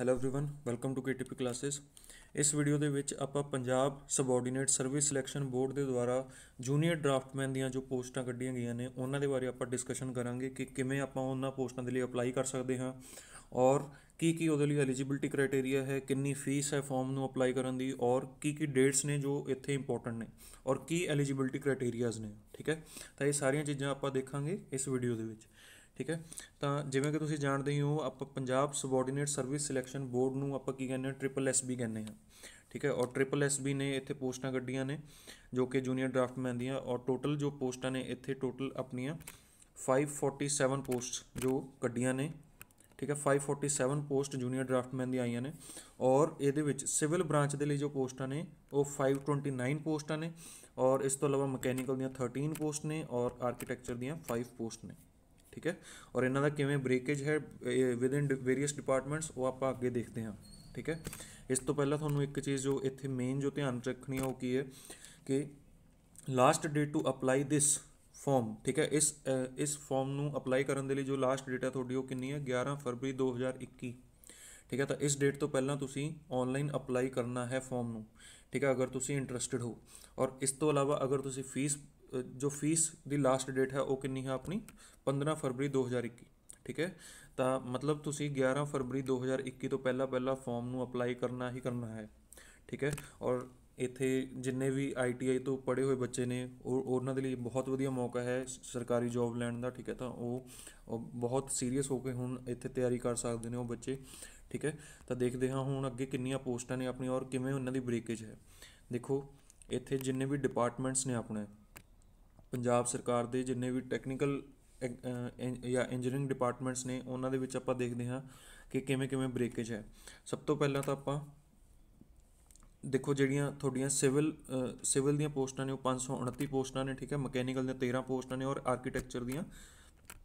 hello everyone welcome to KTP classes ਇਸ video ਦੇ ਵਿੱਚ ਆਪਾਂ Punjab subordinate service selection board ਦੇ ਦੁਆਰਾ ਜੂਨੀਅਰ ਡਰਾਫਟਮੈਨ ਦੀਆਂ ਜੋ ਪੋਸਟਾਂ ਕੱਢੀਆਂ ਗਈਆਂ ਨੇ ਉਹਨਾਂ ਦੇ ਬਾਰੇ ਆਪਾਂ ਡਿਸਕਸ਼ਨ ਕਰਾਂਗੇ ਕਿ ਕਿਵੇਂ ਆਪਾਂ ਉਹਨਾਂ ਪੋਸਟਾਂ ਦੇ ਲਈ ਅਪਲਾਈ ਕਰ ਸਕਦੇ ਹਾਂ ਔਰ ਕੀ ਕੀ ਉਹਦੇ ਲਈ ਐਲੀਜੀਬਿਲਟੀ ਕ੍ਰਾਈਟੇਰੀਆ ਹੈ ਕਿੰਨੀ ਫੀਸ ਹੈ ਫਾਰਮ ਨੂੰ ਅਪਲਾਈ ਕਰਨ ਦੀ ਔਰ ਕੀ ਕੀ ਡੇਟਸ ਨੇ ਜੋ ਇੱਥੇ ਇੰਪੋਰਟੈਂਟ ਨੇ ਔਰ ਕੀ ਐਲੀਜੀਬਿਲਟੀ ਕ੍ਰਾਈਟੇਰੀਆਜ਼ ਨੇ ਠੀਕ ਹੈ ਤਾਂ ਇਹ ਸਾਰੀਆਂ ਚੀਜ਼ਾਂ ਆਪਾਂ ਦੇਖਾਂਗੇ ਇਸ ਵੀਡੀਓ ਦੇ ਵਿੱਚ ਠੀਕ ਹੈ ਤਾਂ ਜਿਵੇਂ ਕਿ ਤੁਸੀਂ ਜਾਣਦੇ ਹੋ ਆਪਾਂ Punjab subordinate service selection board ਨੂੰ ਆਪਾਂ ਕੀ ਕਹਿੰਦੇ ਹਾਂ ਟ੍ਰਿਪਲ ਐਸਬੀ ਕਹਿੰਦੇ ਹਾਂ ਠੀਕ ਹੈ ਔਰ ਟ੍ਰਿਪਲ ਐਸਬੀ ਨੇ ਇੱਥੇ ਪੋਸਟਾਂ ਕੱਢੀਆਂ ਨੇ ਜੋ ਕਿ ਜੂਨੀਅਰ ਡਰਾਫਟਮੈਨ ਦੀਆਂ ਔਰ ਟੋਟਲ ਜੋ ਪੋਸਟਾਂ ਨੇ ਇੱਥੇ ਟੋਟਲ ਆਪਣੀਆਂ 547 ਪੋਸਟ ਜੋ ਕੱਢੀਆਂ ਨੇ ਠੀਕ ਹੈ 547 ਪੋਸਟ ਜੂਨੀਅਰ ਡਰਾਫਟਮੈਨ ਦੀਆਂ ਆਈਆਂ ਨੇ ਔਰ ਇਹਦੇ ਵਿੱਚ ਸਿਵਲ ਬ੍ਰਾਂਚ ਦੇ ਲਈ ਜੋ ਪੋਸਟਾਂ ਨੇ ਉਹ 529 ਪੋਸਟਾਂ ਨੇ ਔਰ ਇਸ ਤੋਂ ਇਲਾਵਾ ਮਕੈਨੀਕਲ ਦੀਆਂ 13 ਪੋਸਟ ਨੇ ਔਰ ਆਰਕੀਟੈਕਚਰ ਦੀਆਂ 5 ਪੋਸਟ ਨੇ ਠੀਕ ਹੈ ਔਰ ਇਹਨਾਂ ਦਾ ਕਿਵੇਂ ਬ੍ਰੇਕੇਜ ਹੈ ਵਿਦ ਇਨ ਵੇਰੀਅਸ ਡਿਪਾਰਟਮੈਂਟਸ ਉਹ ਆਪਾਂ ਅੱਗੇ ਦੇਖਦੇ ਹਾਂ ਠੀਕ ਹੈ ਇਸ ਤੋਂ ਪਹਿਲਾਂ ਤੁਹਾਨੂੰ ਇੱਕ ਚੀਜ਼ ਜੋ ਇੱਥੇ ਮੇਨ ਜੋ ਧਿਆਨ ਰੱਖਣੀ ਹੈ ਉਹ ਕੀ ਹੈ ਕਿ last date to apply this form ਠੀਕ ਹੈ ਇਸ ਇਸ ਫਾਰਮ ਨੂੰ ਅਪਲਾਈ ਕਰਨ ਦੇ ਲਈ ਜੋ ਲਾਸਟ ਡੇਟ ਹੈ ਤੁਹਾਡੀ ਉਹ ਕਿੰਨੀ ਹੈ 11 ਫਰਵਰੀ 2021 ਠੀਕ ਹੈ ਤਾਂ ਇਸ ਡੇਟ ਤੋਂ ਪਹਿਲਾਂ ਤੁਸੀਂ ਆਨਲਾਈਨ ਅਪਲਾਈ ਕਰਨਾ ਹੈ ਫਾਰਮ ਨੂੰ ਠੀਕ ਹੈ ਅਗਰ ਤੁਸੀਂ ਇੰਟਰਸਟਿਡ ਹੋ ਔਰ ਇਸ ਤੋਂ ਇਲਾਵਾ ਅਗਰ ਤੁਸੀਂ ਫੀਸ ਜੋ ਫੀਸ ਦੀ ਲਾਸਟ ਡੇਟ ਹੈ ਉਹ ਕਿੰਨੀ ਹੈ ਆਪਣੀ 15 ਫਰਵਰੀ 2021 ਠੀਕ ਹੈ ਤਾਂ ਮਤਲਬ ਤੁਸੀਂ 11 ਫਰਵਰੀ 2021 ਤੋਂ ਪਹਿਲਾਂ ਪਹਿਲਾਂ ਫਾਰਮ ਨੂੰ ਅਪਲਾਈ ਕਰਨਾ ਹੀ ਕਰਨਾ ਹੈ ਠੀਕ ਹੈ ਔਰ ਇਥੇ ਜਿੰਨੇ ਵੀ ਆਈਟੀਆਈ ਤੋਂ ਪੜ੍ਹੇ ਹੋਏ ਬੱਚੇ ਨੇ ਉਹ ਉਹਨਾਂ ਦੇ ਲਈ ਬਹੁਤ ਵਧੀਆ ਮੌਕਾ ਹੈ ਸਰਕਾਰੀ ਜੌਬ ਲੈਣ ਦਾ ਠੀਕ ਹੈ ਤਾਂ ਉਹ ਬਹੁਤ ਸੀਰੀਅਸ ਹੋ ਕੇ ਹੁਣ ਇੱਥੇ ਤਿਆਰੀ ਕਰ ਸਕਦੇ ਨੇ ਉਹ ਬੱਚੇ ਠੀਕ ਹੈ ਤਾਂ ਦੇਖਦੇ ਹਾਂ ਹੁਣ ਅੱਗੇ ਕਿੰਨੀਆਂ ਪੋਸਟਾਂ ਨੇ ਆਪਣੀ ਔਰ ਕਿਵੇਂ ਉਹਨਾਂ ਦੀ ਬ੍ਰੇਕੇਜ ਹੈ ਦੇਖੋ ਇੱਥੇ ਜਿੰਨੇ ਵੀ ਡਿਪਾਰਟਮੈਂਟਸ ਨੇ ਆਪਣੇ ਪੰਜਾਬ ਸਰਕਾਰ ਦੇ ਜਿੰਨੇ ਵੀ ਟੈਕਨੀਕਲ ਜਾਂ ਇੰਜੀਨੀਅਰਿੰਗ ਡਿਪਾਰਟਮੈਂਟਸ ਨੇ ਉਹਨਾਂ ਦੇ ਵਿੱਚ ਆਪਾਂ ਦੇਖਦੇ ਹਾਂ ਕਿ ਕਿਵੇਂ ਕਿਵੇਂ ਬ੍ਰੇਕੇਜ ਹੈ ਸਭ ਤੋਂ ਪਹਿਲਾਂ ਤਾਂ ਆਪਾਂ ਦੇਖੋ ਜਿਹੜੀਆਂ ਤੁਹਾਡੀਆਂ ਸਿਵਲ ਸਿਵਲ ਦੀਆਂ ਪੋਸਟਾਂ ਨੇ ਉਹ 529 ਪੋਸਟਾਂ ਨੇ ਠੀਕ ਹੈ ਮਕੈਨੀਕਲ ਦੀਆਂ 13 ਪੋਸਟਾਂ ਨੇ ਔਰ ਆਰਕੀਟੈਕਚਰ ਦੀਆਂ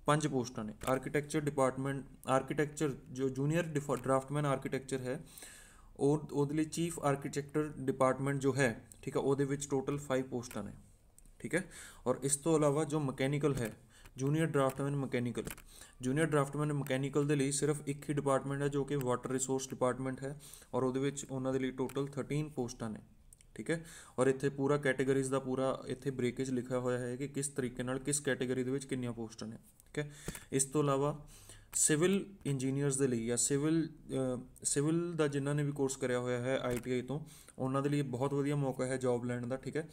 ਪੰਜ ਪੋਸਟਾਂ ਨੇ ਆਰਕੀਟੈਕਚਰ ਡਿਪਾਰਟਮੈਂਟ ਆਰਕੀਟੈਕਚਰ ਜੋ ਜੂਨੀਅਰ ਡਰਾਫਟਮੈਨ ਆਰਕੀਟੈਕਚਰ ਹੈ ਉਹ ਉਹਦੇ ਲਈ ਚੀਫ ਆਰਕੀਟੈਕਟਰ ਡਿਪਾਰਟਮੈਂਟ ਜੋ ਹੈ ਠੀਕ ਹੈ ਉਹਦੇ ਵਿੱਚ ਟੋਟਲ 5 ਪੋਸਟਾਂ ਨੇ ठीक ਹੈ ਔਰ ਇਸ ਤੋਂ ਇਲਾਵਾ ਜੋ ਮਕੈਨੀਕਲ ਹੈ junior draftsman mechanical junior draftsman mechanical ਦੇ ਲਈ ਸਿਰਫ ਇੱਕ ਹੀ ਡਿਪਾਰਟਮੈਂਟ ਹੈ ਜੋ ਕਿ ਵਾਟਰ ਰਿਸੋਰਸ ਡਿਪਾਰਟਮੈਂਟ ਹੈ ਔਰ ਉਹਦੇ ਵਿੱਚ ਉਹਨਾਂ ਦੇ ਲਈ ਟੋਟਲ 13 ਪੋਸਟਾਂ ਨੇ ਠੀਕ ਹੈ ਔਰ ਇੱਥੇ ਪੂਰਾ ਕੈਟਾਗਰੀਜ਼ ਦਾ ਪੂਰਾ ਇੱਥੇ ਬ੍ਰੇਕੇਜ ਲਿਖਿਆ ਹੋਇਆ ਹੈ ਕਿ ਕਿਸ ਤਰੀਕੇ ਨਾਲ ਕਿਸ ਕੈਟਾਗਰੀ ਦੇ ਵਿੱਚ ਕਿੰਨੀਆਂ ਪੋਸਟਾਂ ਨੇ ਠੀਕ ਹੈ ਇਸ ਤੋਂ ਇਲਾਵਾ ਸਿਵਲ ਇੰਜੀਨੀਅਰਸ ਦੇ ਲਈ ਜਾਂ ਸਿਵਲ ਸਿਵਲ ਦਾ ਜਿਨ੍ਹਾਂ ਨੇ ਵੀ ਕੋਰਸ ਕਰਿਆ ਹੋਇਆ ਹੈ ਆਈਟੀਆਈ ਤੋਂ ਉਹਨਾਂ ਦੇ ਲਈ ਬਹੁਤ ਵਧੀਆ ਮੌਕਾ ਹੈ ਜੌਬ ਲੈਣ ਦਾ ਠੀਕ ਹੈ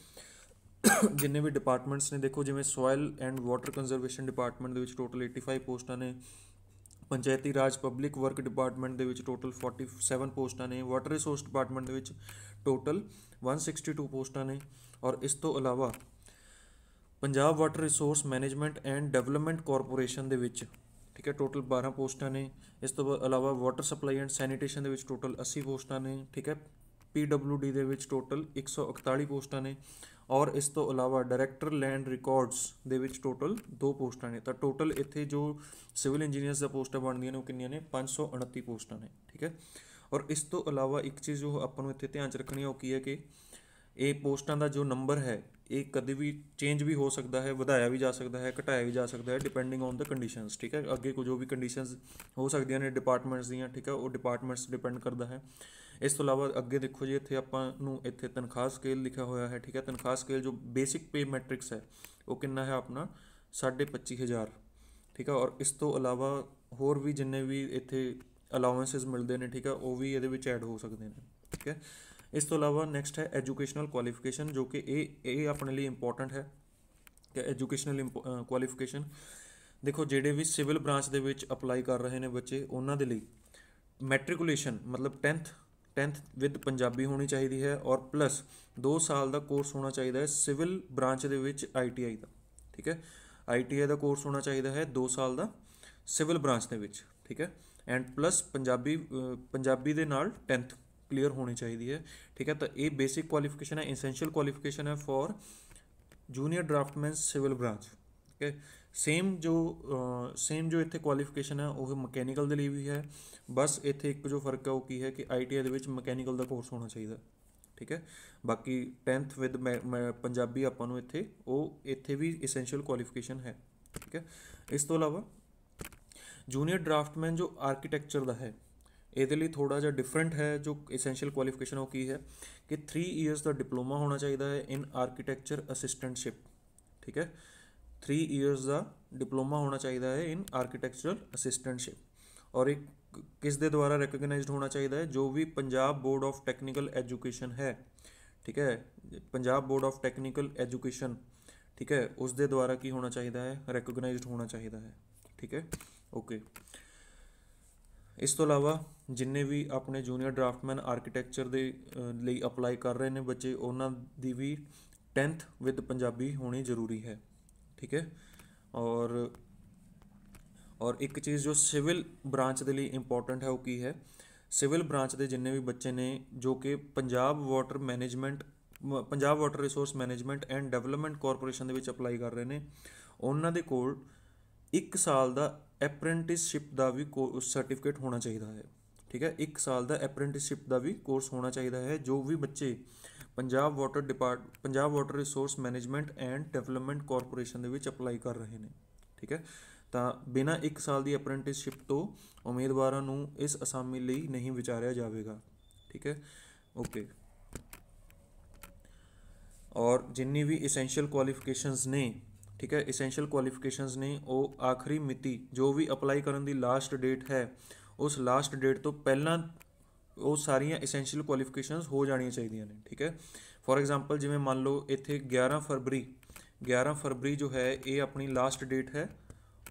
ਜਿੰਨੇ ਵੀ ਡਿਪਾਰਟਮੈਂਟਸ ਨੇ ਦੇਖੋ ਜਿਵੇਂ soil and water conservation department ਦੇ ਵਿੱਚ ਟੋਟਲ 85 ਪੋਸਟਾਂ ਨੇ ਪੰਚਾਇਤੀ ਰਾਜ ਪਬਲਿਕ ਵਰਕ ਡਿਪਾਰਟਮੈਂਟ ਦੇ ਵਿੱਚ ਟੋਟਲ 47 ਪੋਸਟਾਂ ਨੇ ਵਾਟਰ ਰਿਸੋਰਸ ਡਿਪਾਰਟਮੈਂਟ ਦੇ ਵਿੱਚ ਟੋਟਲ 162 ਪੋਸਟਾਂ ਨੇ ਔਰ ਇਸ ਤੋਂ ਇਲਾਵਾ Punjab water resource management and development corporation ਦੇ ਵਿੱਚ ਠੀਕ ਹੈ ਟੋਟਲ 12 ਪੋਸਟਾਂ ਨੇ ਇਸ ਤੋਂ ਇਲਾਵਾ ਵਾਟਰ ਸਪਲਾਈ ਐਂਡ ਸੈਨੀਟੇਸ਼ਨ ਦੇ ਵਿੱਚ ਟੋਟਲ 80 ਪੋਸਟਾਂ ਨੇ ਠੀਕ ਹੈ ਪੀਡਬਲਯੂਡੀ ਦੇ ਵਿੱਚ ਟੋਟਲ 141 ਪੋਸਟਾਂ ਨੇ ਔਰ ਇਸ ਤੋਂ ਇਲਾਵਾ ਡਾਇਰੈਕਟਰ ਲੈਂਡ ਰਿਕਾਰਡਸ ਦੇ ਵਿੱਚ ਟੋਟਲ ਦੋ ਪੋਸਟਾਂ ਨੇ ਤਾਂ ਟੋਟਲ ਇੱਥੇ ਜੋ ਸਿਵਲ ਇੰਜੀਨੀਅਰਸ ਦਾ ਪੋਸਟਾਂ ਬਣਦੀਆਂ ਨੇ ਉਹ ਕਿੰਨੀਆਂ ਨੇ 529 ਪੋਸਟਾਂ ਨੇ ਠੀਕ ਹੈ ਔਰ ਇਸ ਤੋਂ ਇਲਾਵਾ ਇੱਕ ਚੀਜ਼ ਜੋ ਆਪਾਂ ਨੂੰ ਇੱਥੇ ਧਿਆਨ ਚ ਰੱਖਣੀ ਹੈ ਉਹ ਕੀ ਹੈ ਕਿ ਇਹ ਪੋਸਟਾਂ ਦਾ ਜੋ ਨੰਬਰ ਹੈ ਇਹ ਕਦੇ ਵੀ ਚੇਂਜ ਵੀ ਹੋ ਸਕਦਾ ਹੈ ਵਧਾਇਆ ਵੀ ਜਾ ਸਕਦਾ ਹੈ ਘਟਾਇਆ ਵੀ ਜਾ ਸਕਦਾ ਹੈ ਡਿਪੈਂਡਿੰਗ ਔਨ ਦਾ ਕੰਡੀਸ਼ਨਸ ਠੀਕ ਹੈ ਅੱਗੇ ਕੋ ਜੋ ਵੀ ਕੰਡੀਸ਼ਨਸ ਹੋ ਸਕਦੀਆਂ ਨੇ ਡਿਪਾਰਟਮੈਂਟਸ ਦੀਆਂ ਠੀਕ ਹੈ ਉਹ ਡਿਪਾਰਟਮੈਂਟਸ ਡਿਪੈਂਡ ਕਰਦਾ ਹੈ ਇਸ ਤੋਂ ਇਲਾਵਾ ਅੱਗੇ ਦੇਖੋ ਜੀ ਇੱਥੇ ਆਪਾਂ ਨੂੰ ਇੱਥੇ ਤਨਖਾਹ ਸਕੇਲ ਲਿਖਿਆ ਹੋਇਆ ਹੈ ਠੀਕ ਹੈ ਤਨਖਾਹ ਸਕੇਲ ਜੋ ਬੇਸਿਕ ਪੇ ਮੈਟ੍ਰਿਕਸ ਹੈ ਉਹ ਕਿੰਨਾ ਹੈ ਆਪਣਾ 25000 ਠੀਕ ਹੈ ਔਰ ਇਸ ਤੋਂ ਇਲਾਵਾ ਹੋਰ ਵੀ ਜਿੰਨੇ ਵੀ ਇੱਥੇ ਅਲਾਉਂਸਸ ਮਿਲਦੇ ਨੇ ਠੀਕ ਹੈ ਉਹ ਵੀ ਇਹਦੇ ਵਿੱਚ ਐਡ ਹੋ ਸਕਦੇ ਨੇ ਠੀਕ ਹੈ ਇਸ ਤੋਂ ਇਲਾਵਾ ਨੈਕਸਟ ਹੈ ਐਜੂਕੇਸ਼ਨਲ ਕੁਆਲੀਫਿਕੇਸ਼ਨ ਜੋ ਕਿ ਇਹ ਇਹ ਆਪਣੇ ਲਈ ਇੰਪੋਰਟੈਂਟ ਹੈ ਕਿ ਐਜੂਕੇਸ਼ਨਲ ਕੁਆਲੀਫਿਕੇਸ਼ਨ ਦੇਖੋ ਜਿਹੜੇ ਵੀ ਸਿਵਲ ਬ੍ਰਾਂਚ ਦੇ ਵਿੱਚ ਅਪਲਾਈ ਕਰ ਰਹੇ ਨੇ ਬੱਚੇ ਉਹਨਾਂ ਦੇ ਲਈ ਮੈਟ੍ਰਿਕੂਲੇਸ਼ਨ ਮਤਲਬ 10th 10th ਵਿਦ ਪੰਜਾਬੀ ਹੋਣੀ ਚਾਹੀਦੀ ਹੈ ਔਰ ਪਲੱਸ 2 ਸਾਲ ਦਾ ਕੋਰਸ ਹੋਣਾ ਚਾਹੀਦਾ ਹੈ ਸਿਵਲ ਬ੍ਰਾਂਚ ਦੇ ਵਿੱਚ ਆਈਟੀਆਈ ਦਾ ਠੀਕ ਹੈ ਆਈਟੀਆਈ ਦਾ ਕੋਰਸ ਹੋਣਾ ਚਾਹੀਦਾ ਹੈ 2 ਸਾਲ ਦਾ ਸਿਵਲ ਬ੍ਰਾਂਚ ਦੇ ਵਿੱਚ ਠੀਕ ਹੈ ਐਂਡ ਪਲੱਸ ਪੰਜਾਬੀ ਪੰਜਾਬੀ ਦੇ ਨਾਲ 10th ਕਲੀਅਰ ਹੋਣੀ ਚਾਹੀਦੀ ਹੈ ਠੀਕ ਹੈ ਤਾਂ ਇਹ ਬੇਸਿਕ ਕੁਆਲੀਫਿਕੇਸ਼ਨ ਹੈ ਐਸੈਂਸ਼ੀਅਲ ਕੁਆਲੀਫਿਕੇਸ਼ਨ ਹੈ for junior draftsman civil branch ਠੀਕ ਹੈ ਸੇਮ ਜੋ ਸੇਮ ਜੋ ਇੱਥੇ ਕੁਆਲੀਫਿਕੇਸ਼ਨ ਹੈ ਉਹ ਮਕੈਨੀਕਲ ਦੇ ਲਈ ਵੀ ਹੈ ਬਸ ਇੱਥੇ ਇੱਕ ਜੋ ਫਰਕ ਹੈ ਉਹ ਕੀ ਹੈ ਕਿ ਆਈਟੀਆਈ ਦੇ ਵਿੱਚ ਮਕੈਨੀਕਲ ਦਾ ਕੋਰਸ ਹੋਣਾ ਚਾਹੀਦਾ ਠੀਕ ਹੈ ਬਾਕੀ 10th ਵਿਦ ਪੰਜਾਬੀ ਆਪਾਂ ਨੂੰ ਇੱਥੇ ਉਹ ਇੱਥੇ ਵੀ ਐਸੈਂਸ਼ੀਅਲ ਕੁਆਲੀਫਿਕੇਸ਼ਨ ਹੈ ਠੀਕ ਹੈ ਇਸ ਤੋਂ ਇਲਾਵਾ ਜੂਨੀਅਰ ਡਰਾਫਟਮੈਨ ਜੋ ਆਰਕੀਟੈਕਚਰ ਦਾ ਹੈ ਇਹਦੇ ਲਈ ਥੋੜਾ ਜਿਹਾ ਡਿਫਰੈਂਟ ਹੈ ਜੋ ਐਸੈਂਸ਼ੀਅਲ ਕੁਆਲੀਫਿਕੇਸ਼ਨ ਉਹ ਕੀ ਹੈ ਕਿ 3 ਇਅਰਸ ਦਾ ਡਿਪਲੋਮਾ ਹੋਣਾ ਚਾਹੀਦਾ ਹੈ ਇਨ ਆਰਕੀਟੈਕਚਰ ਅਸਿਸਟੈਂਟਸ਼ਿਪ ਠੀਕ ਹੈ 3 ইয়ার্স ਦਾ ਡਿਪਲੋਮਾ ਹੋਣਾ ਚਾਹੀਦਾ ਹੈ ਇਨ ਆਰਕੀਟੈਕਚਰਲ ਅਸਿਸਟੈਂਟਸ਼ਿਪ ਔਰ ਇੱਕ ਕਿਸ ਦੇ ਦੁਆਰਾ ਰੈਕਗਨਾਈਜ਼ਡ ਹੋਣਾ ਚਾਹੀਦਾ ਹੈ ਜੋ ਵੀ Punjab board of technical education ਹੈ ਠੀਕ ਹੈ Punjab board of technical education ਠੀਕ ਹੈ ਉਸ ਦੇ ਦੁਆਰਾ ਕੀ ਹੋਣਾ ਚਾਹੀਦਾ ਹੈ ਰੈਕਗਨਾਈਜ਼ਡ ਹੋਣਾ ਚਾਹੀਦਾ ਹੈ ਠੀਕ ਹੈ ਓਕੇ ਇਸ ਤੋਂ ਇਲਾਵਾ ਜਿੰਨੇ ਵੀ ਆਪਣੇ ਜੂਨੀਅਰ ਡਰਾਫਟਮੈਨ ਆਰਕੀਟੈਕਚਰ ਦੇ ਲਈ ਅਪਲਾਈ ਕਰ ਰਹੇ ਨੇ ਬੱਚੇ ਉਹਨਾਂ ਦੀ ਵੀ 10th ਵਿਦ ਪੰਜਾਬੀ ਹੋਣੀ ਜ਼ਰੂਰੀ ਹੈ ਠੀਕ ਹੈ ਔਰ ਔਰ ਇੱਕ ਚੀਜ਼ ਜੋ ਸਿਵਲ ਬ੍ਰਾਂਚ ਦੇ ਲਈ ਇੰਪੋਰਟੈਂਟ ਹੈ ਉਹ ਕੀ ਹੈ ਸਿਵਲ ਬ੍ਰਾਂਚ ਦੇ ਜਿੰਨੇ ਵੀ ਬੱਚੇ ਨੇ ਜੋ ਕਿ Punjab water management Punjab water resource management and development corporation ਦੇ ਵਿੱਚ ਅਪਲਾਈ ਕਰ ਰਹੇ ਨੇ ਉਹਨਾਂ ਦੇ ਕੋਲ 1 ਸਾਲ ਦਾ ਅਪ੍ਰੈਂਟਿਸਸ਼ਿਪ ਦਾ ਵੀ ਸਰਟੀਫਿਕੇਟ ਹੋਣਾ ਚਾਹੀਦਾ ਹੈ ਠੀਕ ਹੈ 1 ਸਾਲ ਦਾ ਅਪ੍ਰੈਂਟਿਸਸ਼ਿਪ ਦਾ ਵੀ ਕੋਰਸ ਹੋਣਾ ਚਾਹੀਦਾ ਹੈ ਜੋ ਵੀ ਬੱਚੇ Punjab water depart Punjab water resource management and development corporation ਦੇ ਵਿੱਚ ਅਪਲਾਈ ਕਰ ਰਹੇ ਨੇ ਠੀਕ ਹੈ ਤਾਂ ਬਿਨਾਂ 1 ਸਾਲ ਦੀ ਅਪ੍ਰੈਂਟਿਸਸ਼ਿਪ ਤੋਂ ਉਮੀਦਵਾਰਾਂ ਨੂੰ ਇਸ ਅਸਾਮੀ ਲਈ ਨਹੀਂ ਵਿਚਾਰਿਆ ਜਾਵੇਗਾ ਠੀਕ ਹੈ ਓਕੇ ਔਰ ਜਿੰਨੀ ਵੀ ਐਸੈਂਸ਼ੀਅਲ ਕੁਆਲੀਫਿਕੇਸ਼ਨਸ ਨੇ ਠੀਕ ਹੈ ਐਸੈਂਸ਼ੀਅਲ ਕੁਆਲੀਫਿਕੇਸ਼ਨਸ ਨੇ ਉਹ ਆਖਰੀ ਮਿਤੀ ਜੋ ਵੀ ਅਪਲਾਈ ਕਰਨ ਦੀ ਲਾਸਟ ਡੇਟ ਹੈ ਉਸ ਲਾਸਟ ਡੇਟ ਤੋਂ ਪਹਿਲਾਂ ਉਹ ਸਾਰੀਆਂ ਐਸੈਂਸ਼ੀਅਲ ਕੁਆਲੀਫਿਕੇਸ਼ਨਸ ਹੋ ਜਾਣੀਆਂ ਚਾਹੀਦੀਆਂ ਨੇ ਠੀਕ ਹੈ ਫੋਰ ਐਗਜ਼ਾਮਪਲ ਜਿਵੇਂ ਮੰਨ ਲਓ ਇੱਥੇ 11 ਫਰਵਰੀ 11 ਫਰਵਰੀ ਜੋ ਹੈ ਇਹ ਆਪਣੀ ਲਾਸਟ ਡੇਟ ਹੈ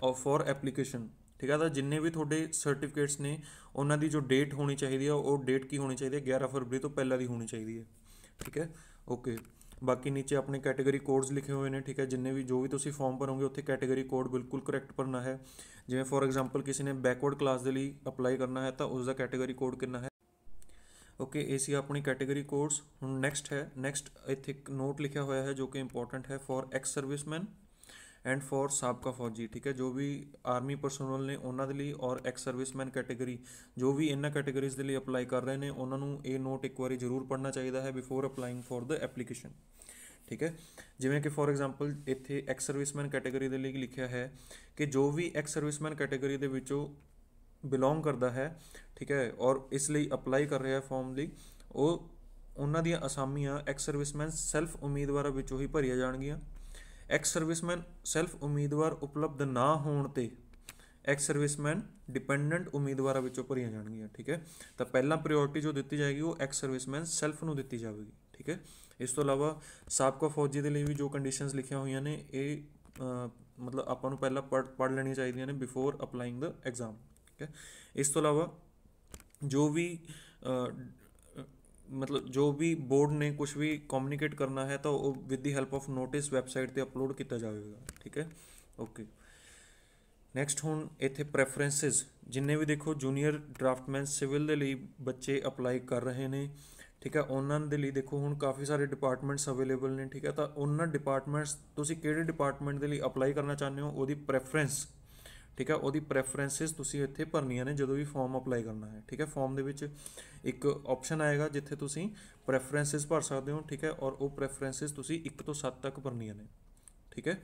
ਆਫ ਫॉर ਐਪਲੀਕੇਸ਼ਨ ਠੀਕ ਹੈ ਤਾਂ ਜਿੰਨੇ ਵੀ ਤੁਹਾਡੇ ਸਰਟੀਫਿਕੇਟਸ ਨੇ ਉਹਨਾਂ ਦੀ ਜੋ ਡੇਟ ਹੋਣੀ ਚਾਹੀਦੀ ਹੈ ਉਹ ਡੇਟ ਕੀ ਹੋਣੀ ਚਾਹੀਦੀ ਹੈ 11 ਫਰਵਰੀ ਤੋਂ ਪਹਿਲਾਂ ਦੀ ਹੋਣੀ ਚਾਹੀਦੀ ਹੈ ਠੀਕ ਹੈ ਓਕੇ ਬਾਕੀ ਨੀਚੇ ਆਪਣੇ ਕੈਟਾਗਰੀ ਕੋਡਸ ਲਿਖੇ ਹੋਏ ਨੇ ਠੀਕ ਹੈ ਜਿੰਨੇ ਵੀ ਜੋ ਵੀ ਤੁਸੀਂ ਫਾਰਮ ਭਰੋਗੇ ਉੱਥੇ ਕੈਟਾਗਰੀ ਕੋਡ ਬਿਲਕੁਲ ਕਰੈਕਟ ਭਰਨਾ ਹੈ ਜਿਵੇਂ ਫੋਰ ਐਗਜ਼ਾਮਪਲ ਕਿਸੇ ਨੇ ਬੈਕਵਰਡ ਕਲਾਸ ਦੇ ਲਈ ਅਪਲਾਈ ਕਰਨਾ ਹੈ ਤਾਂ ਉਸ ਦਾ ਕੈਟਾਗਰੀ ਕੋਡ ਕਿੰਨਾ ਹੈ ਓਕੇ ਇਹ ਸੀ ਆਪਣੀ ਕੈਟਾਗਰੀ ਕੋਡਸ ਹੁਣ ਨੈਕਸਟ ਹੈ ਨੈਕਸਟ ਇੱਥੇ ਇੱਕ ਨੋਟ ਲਿਖਿਆ ਹੋਇਆ ਹੈ ਜੋ ਕਿ ਇੰਪੋਰਟੈਂਟ ਹੈ for ex serviceman and for ਸਾਬਕਾ ਫੌਜੀ ਠੀਕ ਹੈ ਜੋ ਵੀ ਆਰਮੀ ਪਰਸਨਲ ਨੇ ਉਹਨਾਂ ਦੇ ਲਈ ਔਰ ਐਕਸ ਸਰਵਿਸਮੈਨ ਕੈਟਾਗਰੀ ਜੋ ਵੀ ਇਹਨਾਂ ਕੈਟਾਗਰੀਜ਼ ਦੇ ਲਈ ਅਪਲਾਈ ਕਰ ਰਹੇ ਨੇ ਉਹਨਾਂ ਨੂੰ ਇਹ ਨੋਟ ਇੱਕ ਵਾਰੀ ਜ਼ਰੂਰ ਪੜ੍ਹਨਾ ਚਾਹੀਦਾ ਹੈ before applying for the application ਠੀਕ ਹੈ ਜਿਵੇਂ ਕਿ ਫੋਰ ਐਗਜ਼ਾਮਪਲ ਇੱਥੇ ਐਕਸ ਸਰਵਿਸਮੈਨ ਕੈਟਾਗਰੀ ਦੇ ਲਈ ਲਿਖਿਆ ਹੈ ਕਿ ਜੋ ਵੀ ਐਕਸ ਸਰਵਿਸਮੈਨ ਕੈਟਾਗਰੀ ਦੇ ਵਿੱਚੋਂ ਬਿਲੋਂਗ ਕਰਦਾ ਹੈ ਠੀਕ ਹੈ ਔਰ ਇਸ ਲਈ ਅਪਲਾਈ ਕਰ ਰਿਹਾ ਹੈ ਫਾਰਮ ਲਈ ਉਹ ਉਹਨਾਂ ਦੀਆਂ ਅਸਾਮੀਆਂ ਐਕਸ ਸਰਵਿਸਮੈਨ ਸੈਲਫ ਉਮੀਦਵਾਰਾਂ ਵਿੱਚੋਂ ਹੀ ਭਰੀਆਂ ਜਾਣਗੀਆਂ ਐਕਸ ਸਰਵਿਸਮੈਨ ਸੈਲਫ ਉਮੀਦਵਾਰ ਉਪਲਬਧ ਨਾ ਹੋਣ ਤੇ ਐਕਸ ਸਰਵਿਸਮੈਨ ਡਿਪੈਂਡੈਂਟ ਉਮੀਦਵਾਰਾਂ ਵਿੱਚੋਂ ਭਰੀਆਂ ਜਾਣਗੀਆਂ ਠੀਕ ਹੈ ਤਾਂ ਪਹਿਲਾਂ ਪ੍ਰਾਇੋਰਟੀ ਜੋ ਦਿੱਤੀ ਜਾਏਗੀ ਉਹ ਐਕਸ ਸਰਵਿਸਮੈਨ ਸੈਲਫ ਨੂੰ ਦਿੱਤੀ ਜਾਵੇਗੀ ਠੀਕ ਹੈ ਇਸ ਤੋਂ ਇਲਾਵਾ ਸਾਬਕਾ ਫੌਜੀ ਦੇ ਲਈ ਵੀ ਜੋ ਕੰਡੀਸ਼ਨਸ ਲਿਖੀਆਂ ਹੋਈਆਂ ਨੇ ਇਹ ਮਤਲਬ ਆਪਾਂ ਨੂੰ ਪਹਿਲਾਂ ਪੜ੍ਹ ਲੈਣੀਆਂ ਚਾਹੀਦੀਆਂ ਨੇ ਬਿਫੋਰ ਅਪਲਾਈਂਗ ਦ ਐਗਜ਼ਾਮ ਠੀਕ ਹੈ ਇਸ ਤੋਂ ਇਲਾਵਾ ਜੋ ਵੀ ਮਤਲਬ ਜੋ ਵੀ ਬੋਰਡ ਨੇ ਕੁਝ ਵੀ ਕਮਿਊਨੀਕੇਟ ਕਰਨਾ ਹੈ ਤਾਂ ਉਹ with the help of notice website ਤੇ ਅਪਲੋਡ ਕੀਤਾ ਜਾਵੇਗਾ ਠੀਕ ਹੈ ਓਕੇ ਨੈਕਸਟ ਹੁਣ ਇੱਥੇ ਪ੍ਰੈਫਰੈਂਸਸ ਜਿੰਨੇ ਵੀ ਦੇਖੋ ਜੂਨੀਅਰ ਡਰਾਫਟਮੈਨ ਸਿਵਲ ਦੇ ਲਈ ਬੱਚੇ ਅਪਲਾਈ ਕਰ ਰਹੇ ਨੇ ਠੀਕ ਹੈ ਉਹਨਾਂ ਦੇ ਲਈ ਦੇਖੋ ਹੁਣ ਕਾਫੀ ਸਾਰੇ ਡਿਪਾਰਟਮੈਂਟਸ ਅਵੇਲੇਬਲ ਨੇ ਠੀਕ ਹੈ ਤਾਂ ਉਹਨਾਂ ਡਿਪਾਰਟਮੈਂਟਸ ਤੁਸੀਂ ਕਿਹੜੇ ਡਿਪਾਰਟਮੈਂਟ ਦੇ ਲਈ ਅਪਲਾਈ ਕਰਨਾ ਚਾਹੁੰਦੇ ਹੋ ਉਹਦੀ ਪ੍ਰੈਫਰੈਂਸ ਠੀਕ ਹੈ ਉਹਦੀ ਪ੍ਰੈਫਰੈਂਸਸ ਤੁਸੀਂ ਇੱਥੇ ਭਰਨੀਆਂ ਨੇ ਜਦੋਂ ਵੀ ਫਾਰਮ ਅਪਲਾਈ ਕਰਨਾ ਹੈ ਠੀਕ ਹੈ ਫਾਰਮ ਦੇ ਵਿੱਚ ਇੱਕ ਆਪਸ਼ਨ ਆਏਗਾ ਜਿੱਥੇ ਤੁਸੀਂ ਪ੍ਰੈਫਰੈਂਸਸ ਭਰ ਸਕਦੇ ਹੋ ਠੀਕ ਹੈ ਔਰ ਉਹ ਪ੍ਰੈਫਰੈਂਸਸ ਤੁਸੀਂ 1 ਤੋਂ 7 ਤੱਕ ਭਰਨੀਆਂ ਨੇ ਠੀਕ ਹੈ